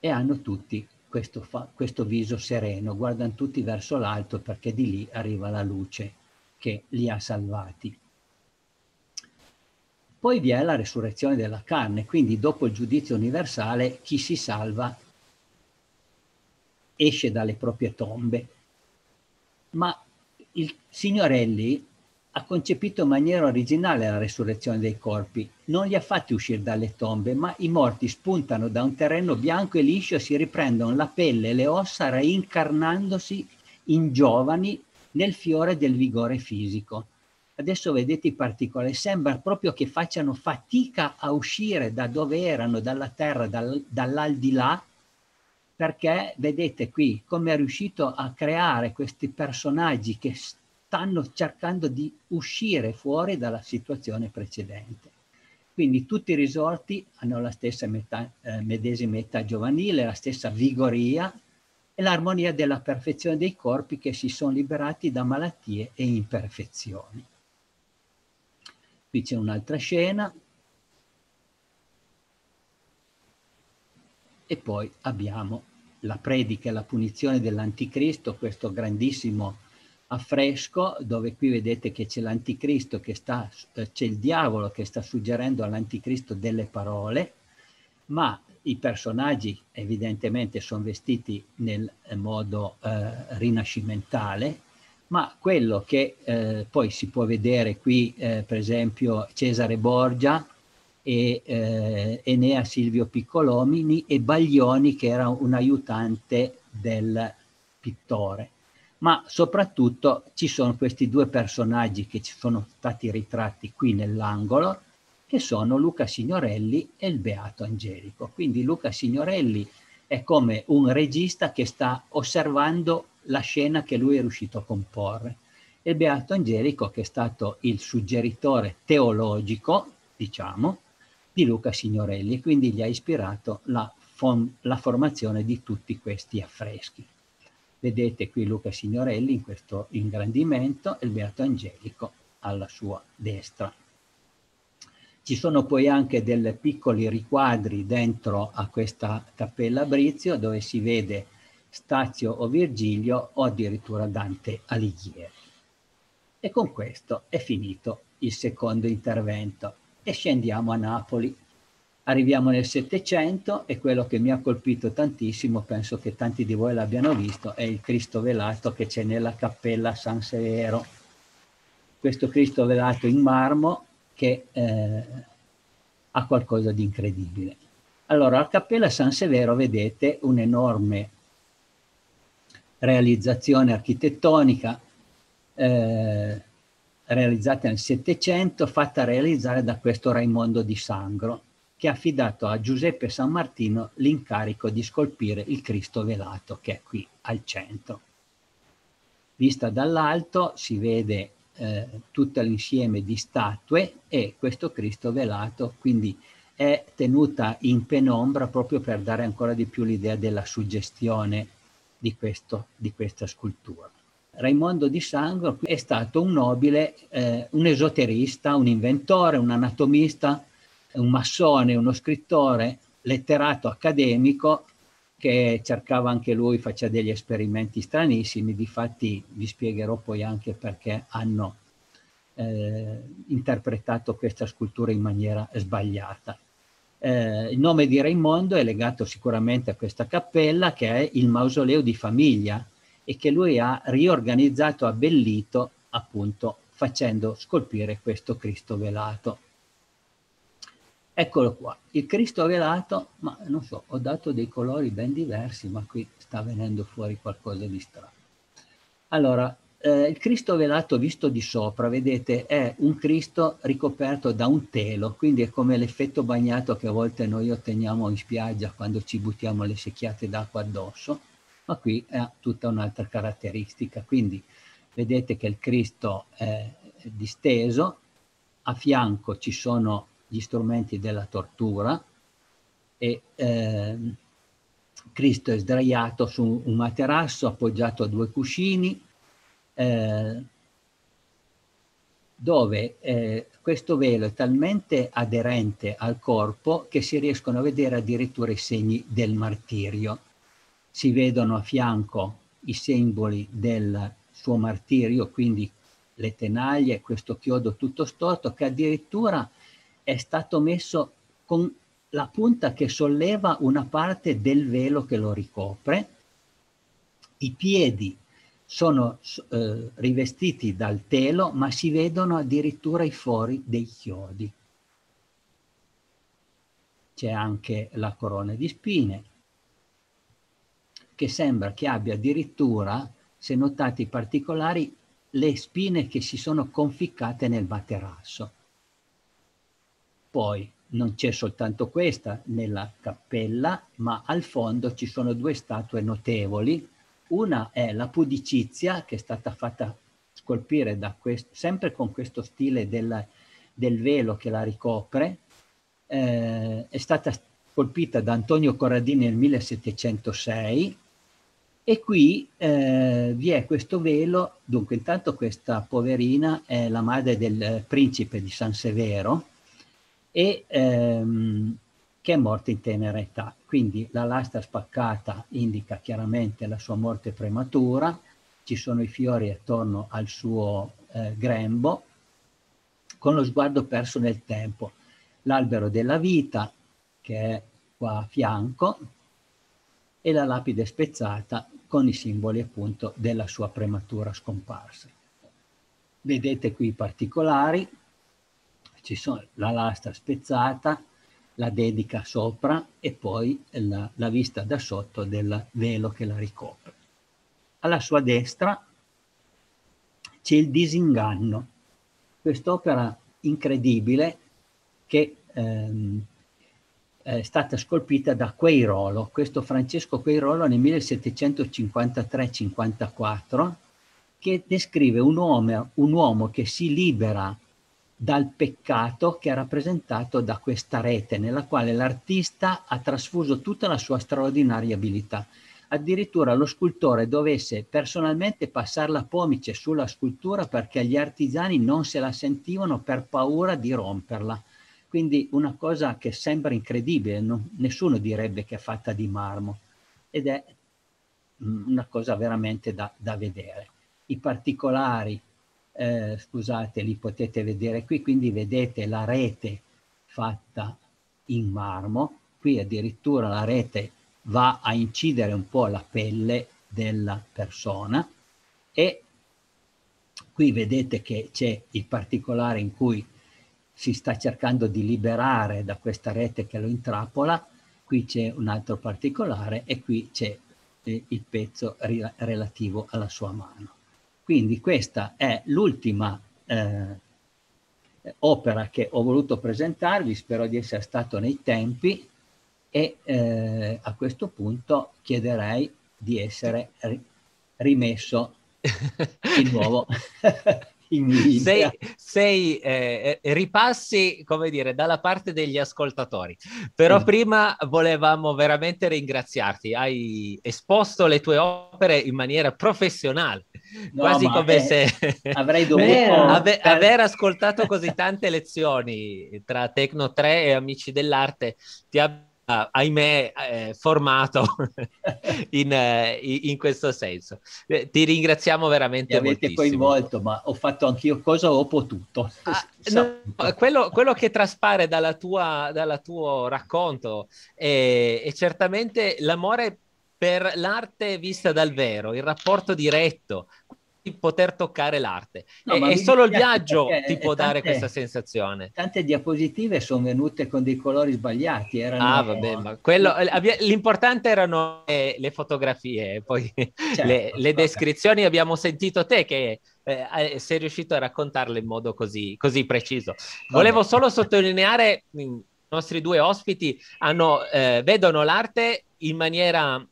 e hanno tutti questo, fa, questo viso sereno, guardano tutti verso l'alto perché di lì arriva la luce che li ha salvati. Poi vi è la resurrezione della carne, quindi dopo il giudizio universale chi si salva esce dalle proprie tombe. Ma il signorelli ha concepito in maniera originale la resurrezione dei corpi, non li ha fatti uscire dalle tombe, ma i morti spuntano da un terreno bianco e liscio e si riprendono la pelle e le ossa reincarnandosi in giovani nel fiore del vigore fisico. Adesso vedete i particolari, sembra proprio che facciano fatica a uscire da dove erano, dalla terra, dal, dall'aldilà, perché vedete qui come è riuscito a creare questi personaggi che stanno cercando di uscire fuori dalla situazione precedente. Quindi tutti i risorti hanno la stessa metà, eh, medesima età giovanile, la stessa vigoria e l'armonia della perfezione dei corpi che si sono liberati da malattie e imperfezioni. Qui c'è un'altra scena. E poi abbiamo la predica e la punizione dell'anticristo, questo grandissimo affresco dove qui vedete che c'è l'anticristo che sta, eh, c'è il diavolo che sta suggerendo all'anticristo delle parole, ma i personaggi evidentemente sono vestiti nel eh, modo eh, rinascimentale, ma quello che eh, poi si può vedere qui, eh, per esempio, Cesare Borgia e eh, Enea Silvio Piccolomini e Baglioni, che era un aiutante del pittore ma soprattutto ci sono questi due personaggi che ci sono stati ritratti qui nell'angolo, che sono Luca Signorelli e il Beato Angelico. Quindi Luca Signorelli è come un regista che sta osservando la scena che lui è riuscito a comporre. E il Beato Angelico, che è stato il suggeritore teologico, diciamo, di Luca Signorelli, e quindi gli ha ispirato la, la formazione di tutti questi affreschi. Vedete qui Luca Signorelli in questo ingrandimento e il Beato Angelico alla sua destra. Ci sono poi anche dei piccoli riquadri dentro a questa cappella Brizio dove si vede Stazio o Virgilio o addirittura Dante Alighieri. E con questo è finito il secondo intervento e scendiamo a Napoli Arriviamo nel Settecento e quello che mi ha colpito tantissimo, penso che tanti di voi l'abbiano visto, è il Cristo velato che c'è nella cappella San Severo. Questo Cristo velato in marmo che eh, ha qualcosa di incredibile. Allora, alla cappella San Severo vedete un'enorme realizzazione architettonica eh, realizzata nel Settecento, fatta realizzare da questo Raimondo di Sangro, che ha affidato a Giuseppe San Martino l'incarico di scolpire il Cristo velato che è qui al centro. Vista dall'alto si vede eh, tutto l'insieme di statue e questo Cristo velato quindi è tenuta in penombra proprio per dare ancora di più l'idea della suggestione di, questo, di questa scultura. Raimondo di Sangro è stato un nobile, eh, un esoterista, un inventore, un anatomista, un massone, uno scrittore, letterato accademico, che cercava anche lui, faceva degli esperimenti stranissimi, difatti vi spiegherò poi anche perché hanno eh, interpretato questa scultura in maniera sbagliata. Eh, il nome di Raimondo è legato sicuramente a questa cappella che è il mausoleo di famiglia e che lui ha riorganizzato, abbellito appunto facendo scolpire questo Cristo velato. Eccolo qua, il Cristo velato, ma non so, ho dato dei colori ben diversi, ma qui sta venendo fuori qualcosa di strano. Allora, eh, il Cristo velato visto di sopra, vedete, è un Cristo ricoperto da un telo, quindi è come l'effetto bagnato che a volte noi otteniamo in spiaggia quando ci buttiamo le secchiate d'acqua addosso, ma qui è tutta un'altra caratteristica. Quindi vedete che il Cristo è disteso, a fianco ci sono gli strumenti della tortura e eh, Cristo è sdraiato su un materasso appoggiato a due cuscini eh, dove eh, questo velo è talmente aderente al corpo che si riescono a vedere addirittura i segni del martirio. Si vedono a fianco i simboli del suo martirio, quindi le tenaglie, questo chiodo tutto storto che addirittura è stato messo con la punta che solleva una parte del velo che lo ricopre, i piedi sono eh, rivestiti dal telo, ma si vedono addirittura i fori dei chiodi. C'è anche la corona di spine, che sembra che abbia addirittura, se notate i particolari, le spine che si sono conficcate nel materasso. Poi non c'è soltanto questa nella cappella, ma al fondo ci sono due statue notevoli. Una è la pudicizia che è stata fatta scolpire questo, sempre con questo stile della, del velo che la ricopre, eh, è stata scolpita da Antonio Corradini nel 1706 e qui eh, vi è questo velo, dunque intanto questa poverina è la madre del eh, principe di San Severo, e ehm, che è morta in tenera età. Quindi la lastra spaccata indica chiaramente la sua morte prematura, ci sono i fiori attorno al suo eh, grembo, con lo sguardo perso nel tempo. L'albero della vita, che è qua a fianco, e la lapide spezzata con i simboli appunto della sua prematura scomparsa. Vedete qui i particolari, ci sono, la lastra spezzata, la dedica sopra e poi la, la vista da sotto del velo che la ricopre. Alla sua destra c'è il disinganno, quest'opera incredibile che ehm, è stata scolpita da Queirolo, questo Francesco Queirolo nel 1753-54, che descrive un uomo, un uomo che si libera dal peccato che è rappresentato da questa rete nella quale l'artista ha trasfuso tutta la sua straordinaria abilità. Addirittura lo scultore dovesse personalmente passare la pomice sulla scultura perché gli artigiani non se la sentivano per paura di romperla. Quindi una cosa che sembra incredibile, non, nessuno direbbe che è fatta di marmo ed è mm, una cosa veramente da, da vedere. I particolari eh, scusate, li potete vedere qui, quindi vedete la rete fatta in marmo, qui addirittura la rete va a incidere un po' la pelle della persona e qui vedete che c'è il particolare in cui si sta cercando di liberare da questa rete che lo intrappola, qui c'è un altro particolare e qui c'è eh, il pezzo relativo alla sua mano. Quindi questa è l'ultima eh, opera che ho voluto presentarvi, spero di essere stato nei tempi e eh, a questo punto chiederei di essere rimesso di nuovo. sei, sei eh, eh, ripassi, come dire, dalla parte degli ascoltatori. Però mm. prima volevamo veramente ringraziarti, hai esposto le tue opere in maniera professionale. No, quasi come eh, se avrei dovuto Ave, aver ascoltato così tante lezioni tra Tecno 3 e Amici dell'Arte ti abbia Uh, ahimè, eh, formato in, eh, in, questo senso. Eh, ti ringraziamo veramente Mi avete moltissimo. coinvolto, ma ho fatto anch'io cosa ho potuto. Ah, no, quello, quello, che traspare dalla tua, dalla tuo racconto è, eh, è certamente l'amore per l'arte vista dal vero, il rapporto diretto di poter toccare l'arte. No, e, e solo il viaggio ti può tante, dare questa sensazione. Tante diapositive sono venute con dei colori sbagliati. Erano... Ah, vabbè, ma quello, eh, l'importante erano le, eh, le fotografie, eh, poi certo, le, le descrizioni abbiamo sentito te che eh, sei riuscito a raccontarle in modo così, così preciso. Volevo solo sottolineare, mm, i nostri due ospiti hanno, eh, vedono l'arte in maniera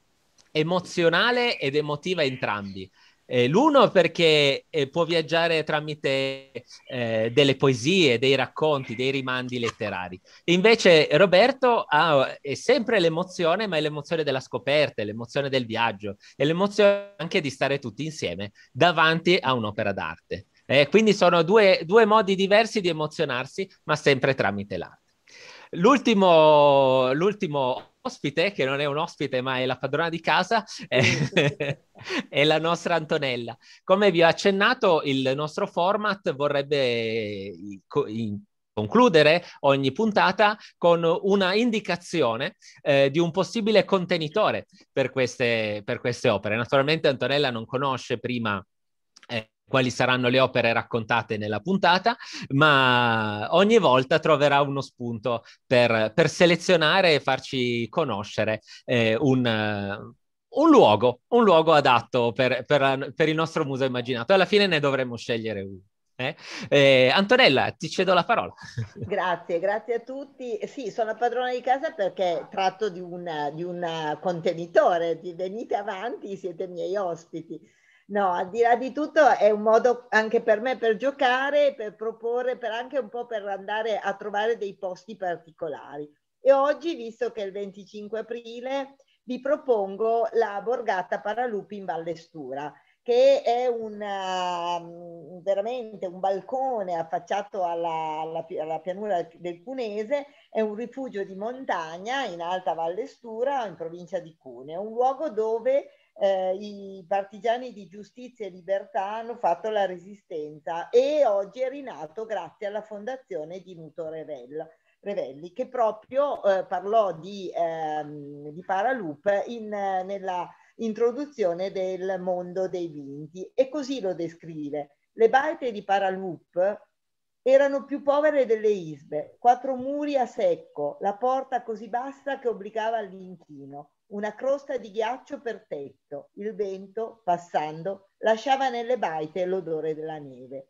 emozionale ed emotiva entrambi. Eh, l'uno perché eh, può viaggiare tramite eh, delle poesie, dei racconti, dei rimandi letterari. Invece Roberto ha sempre l'emozione, ma è l'emozione della scoperta, l'emozione del viaggio e l'emozione anche di stare tutti insieme davanti a un'opera d'arte. Eh, quindi sono due, due modi diversi di emozionarsi, ma sempre tramite l'arte. L'ultimo, l'ultimo ospite, che non è un ospite ma è la padrona di casa, è, è, la nostra Antonella. Come vi ho accennato, il nostro format vorrebbe concludere ogni puntata con una indicazione eh, di un possibile contenitore per queste, per queste opere. Naturalmente Antonella non conosce prima quali saranno le opere raccontate nella puntata, ma ogni volta troverà uno spunto per, per selezionare e farci conoscere eh, un, un luogo, un luogo adatto per, per, per, il nostro museo immaginato. Alla fine ne dovremmo scegliere uno. Eh? Eh, Antonella, ti cedo la parola. Grazie, grazie a tutti. Sì, sono padrona di casa perché tratto di un contenitore. Venite avanti, siete miei ospiti. No, al di là di tutto è un modo anche per me per giocare, per proporre, per anche un po' per andare a trovare dei posti particolari. E oggi, visto che è il 25 aprile, vi propongo la borgata Paralupi in Vallestura, che è una, um, veramente un balcone affacciato alla, alla, alla pianura del Cunese, è un rifugio di montagna in Alta Vallestura, in provincia di Cuneo, un luogo dove eh, i partigiani di giustizia e libertà hanno fatto la resistenza e oggi è rinato grazie alla fondazione di Nuto Revella. Revelli che proprio eh, parlò di, ehm, di Paraloop in, nella introduzione del mondo dei vinti e così lo descrive. Le baite di Paraloop erano più povere delle isbe, quattro muri a secco, la porta così bassa che obbligava all'inchino una crosta di ghiaccio per tetto. Il vento, passando, lasciava nelle baite l'odore della neve.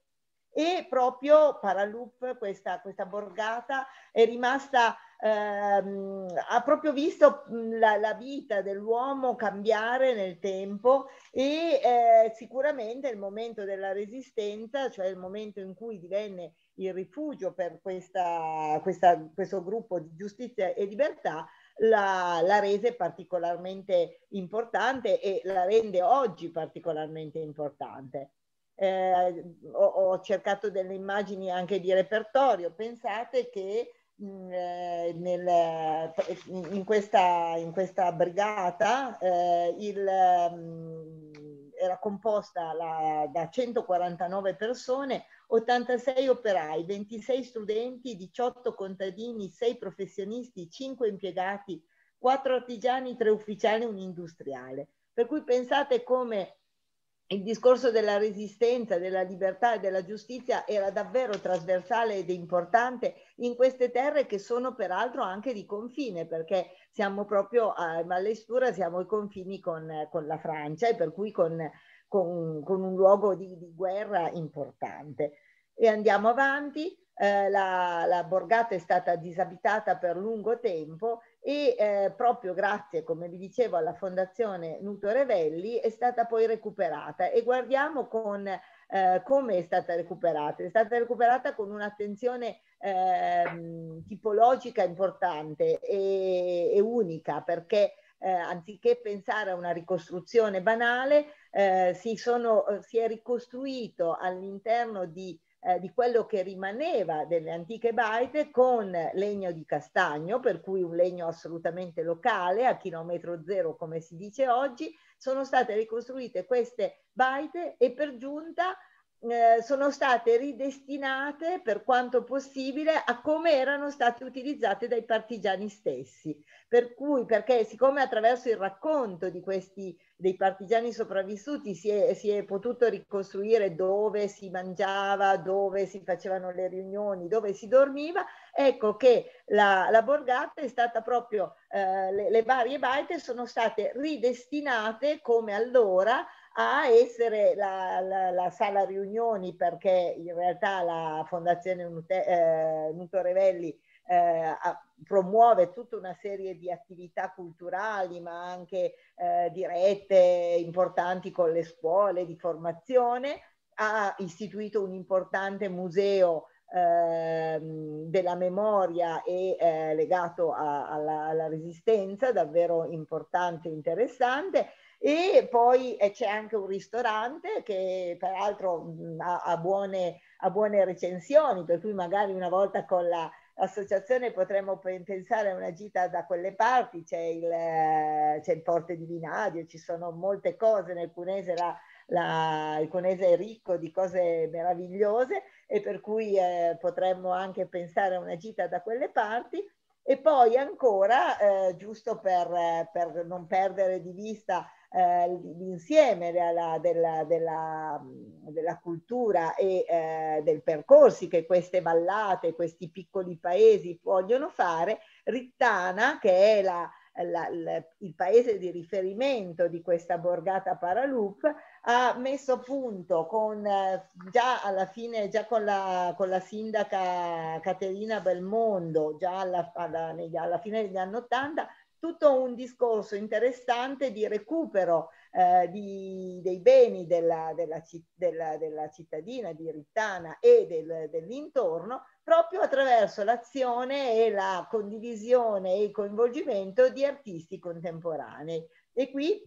E proprio Paralup, questa, questa borgata, è rimasta Ehm, ha proprio visto la, la vita dell'uomo cambiare nel tempo e eh, sicuramente il momento della resistenza, cioè il momento in cui divenne il rifugio per questa, questa, questo gruppo di giustizia e libertà, la, la rese particolarmente importante e la rende oggi particolarmente importante. Eh, ho, ho, cercato delle immagini anche di repertorio, pensate che mh, mm, eh, nel, in, questa, in, questa, brigata eh, il, mh, mm, era composta la, da 149 persone 86 operai, 26 studenti, 18 contadini, 6 professionisti, 5 impiegati, 4 artigiani, 3 ufficiali e un industriale. Per cui pensate come il discorso della resistenza, della libertà e della giustizia era davvero trasversale ed importante in queste terre che sono peraltro anche di confine, perché siamo proprio a Mallestura, siamo ai confini con, con la Francia e per cui con con, con un luogo di, di, guerra importante. E andiamo avanti, eh, la, la, borgata è stata disabitata per lungo tempo e eh, proprio grazie, come vi dicevo, alla fondazione Nuto Revelli è stata poi recuperata e guardiamo con, eh, come è stata recuperata. È stata recuperata con un'attenzione ehm, tipologica importante e, e unica perché eh, anziché pensare a una ricostruzione banale, eh, si, sono, eh, si, è ricostruito all'interno di, eh, di, quello che rimaneva delle antiche baite con legno di castagno, per cui un legno assolutamente locale, a chilometro zero come si dice oggi, sono state ricostruite queste baite e per giunta eh, sono state ridestinate per quanto possibile a come erano state utilizzate dai partigiani stessi. Per cui, perché siccome attraverso il racconto di questi dei partigiani sopravvissuti si è, si è potuto ricostruire dove si mangiava, dove si facevano le riunioni, dove si dormiva, ecco che la, la borgata è stata proprio, eh, le, le varie baite sono state ridestinate come allora a essere la, la, la sala riunioni perché in realtà la Fondazione Nute, eh, Nutorevelli eh, promuove tutta una serie di attività culturali ma anche eh, dirette importanti con le scuole di formazione, ha istituito un importante museo ehm, della memoria e eh, legato a, alla, alla, resistenza, davvero importante e interessante, e poi eh, c'è anche un ristorante che peraltro mm, ha, ha, buone, ha buone recensioni, per cui magari una volta con la associazione potremmo pensare a una gita da quelle parti, c'è il, eh, c'è il Porte di Vinadio, ci sono molte cose nel Cunese, la, la, il Cunese è ricco di cose meravigliose e per cui eh, potremmo anche pensare a una gita da quelle parti. E poi ancora, eh, giusto per, per non perdere di vista eh, l'insieme della, della, della, della, cultura e eh, del percorsi che queste vallate, questi piccoli paesi vogliono fare, Rittana, che è la, la, la, il paese di riferimento di questa borgata Paralup, ha messo a punto con, eh, già alla fine, già con la, con la sindaca Caterina Belmondo, già alla, alla, alla fine degli anni Ottanta, tutto un discorso interessante di recupero eh, di, dei beni della, della, della, della, cittadina di Rittana e del, dell'intorno proprio attraverso l'azione e la condivisione e il coinvolgimento di artisti contemporanei. E qui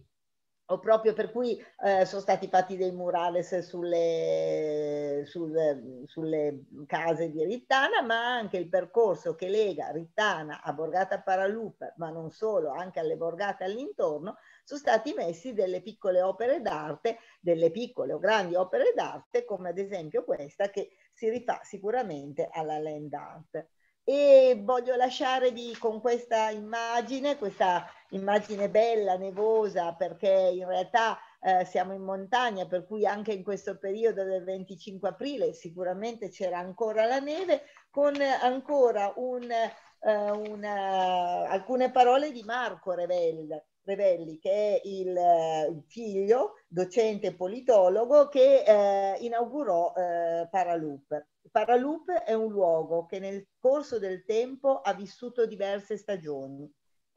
o proprio per cui eh, sono stati fatti dei murales sulle, sul, sulle case di Rittana, ma anche il percorso che lega Rittana a Borgata Paralupa, ma non solo, anche alle borgate all'intorno, sono stati messi delle piccole opere d'arte, delle piccole o grandi opere d'arte, come ad esempio questa che si rifà sicuramente alla land art. E voglio lasciarvi con questa immagine, questa immagine bella, nevosa, perché in realtà eh, siamo in montagna, per cui anche in questo periodo del 25 aprile sicuramente c'era ancora la neve, con ancora un, eh, una, eh, alcune parole di Marco Revelli. Revelli, che è eh, il, figlio, docente politologo, che eh, inaugurò eh, Paraloop. Paraloop è un luogo che nel corso del tempo ha vissuto diverse stagioni.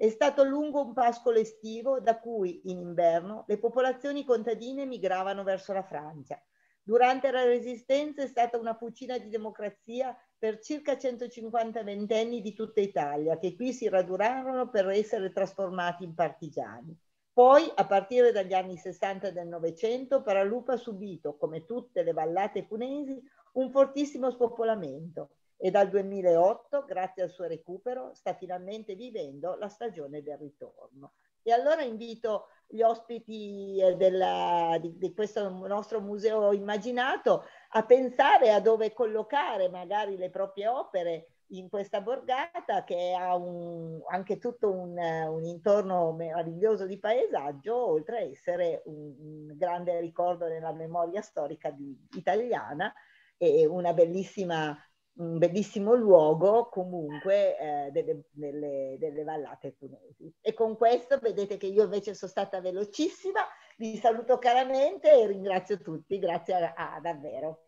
È stato lungo un pascolo estivo da cui, in inverno, le popolazioni contadine migravano verso la Francia. Durante la Resistenza è stata una fucina di democrazia per circa 150 ventenni di tutta Italia, che qui si radurarono per essere trasformati in partigiani. Poi, a partire dagli anni 60 del Novecento, Paralupa ha subito, come tutte le vallate punesi, un fortissimo spopolamento e dal 2008, grazie al suo recupero, sta finalmente vivendo la stagione del ritorno. E allora invito gli ospiti eh, della, di, di, questo nostro museo immaginato a pensare a dove collocare magari le proprie opere in questa borgata che ha un, anche tutto un, un, intorno meraviglioso di paesaggio, oltre a essere un, un grande ricordo nella memoria storica di, italiana e una bellissima un bellissimo luogo comunque eh, delle, delle, delle, vallate punesi. E con questo vedete che io invece sono stata velocissima, vi saluto caramente e ringrazio tutti, grazie a, a davvero.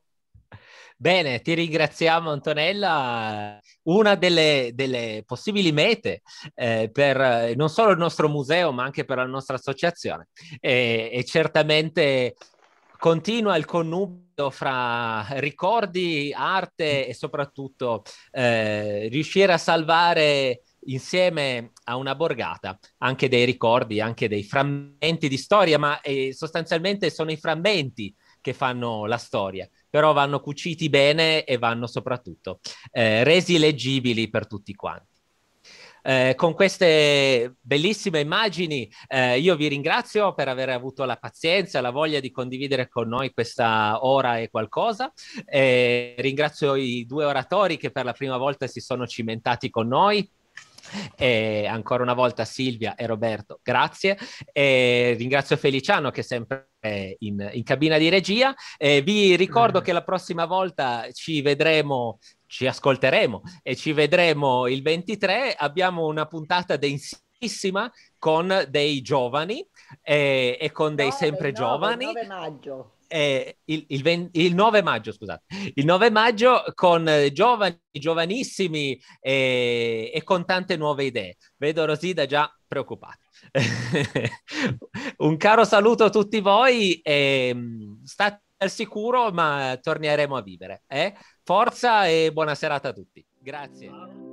Bene, ti ringraziamo Antonella. Una delle, delle possibili mete eh, per eh, non solo il nostro museo, ma anche per la nostra associazione è, è certamente Continua il connubio fra ricordi, arte mm. e soprattutto eh, riuscire a salvare insieme a una borgata anche dei ricordi, anche dei frammenti di storia, ma eh, sostanzialmente sono i frammenti che fanno la storia, però vanno cuciti bene e vanno soprattutto eh, resi leggibili per tutti quanti. Eh, con queste bellissime immagini eh, io vi ringrazio per aver avuto la pazienza, la voglia di condividere con noi questa ora e qualcosa. Eh, ringrazio i due oratori che per la prima volta si sono cimentati con noi. E ancora una volta Silvia e Roberto, grazie. E ringrazio Feliciano che è sempre in, in cabina di regia. E vi ricordo mm. che la prossima volta ci vedremo ci ascolteremo e ci vedremo il 23. Abbiamo una puntata densissima con dei giovani eh, e con dei 9, sempre 9, giovani. 9 maggio il, il, 20, il, 9 maggio, scusate, il 9 maggio con eh, giovani, giovanissimi eh, e con tante nuove idee. Vedo Rosida già preoccupata. Un caro saluto a tutti voi e ehm, state al sicuro, ma torneremo a vivere. Eh? Forza e buona serata a tutti. Grazie.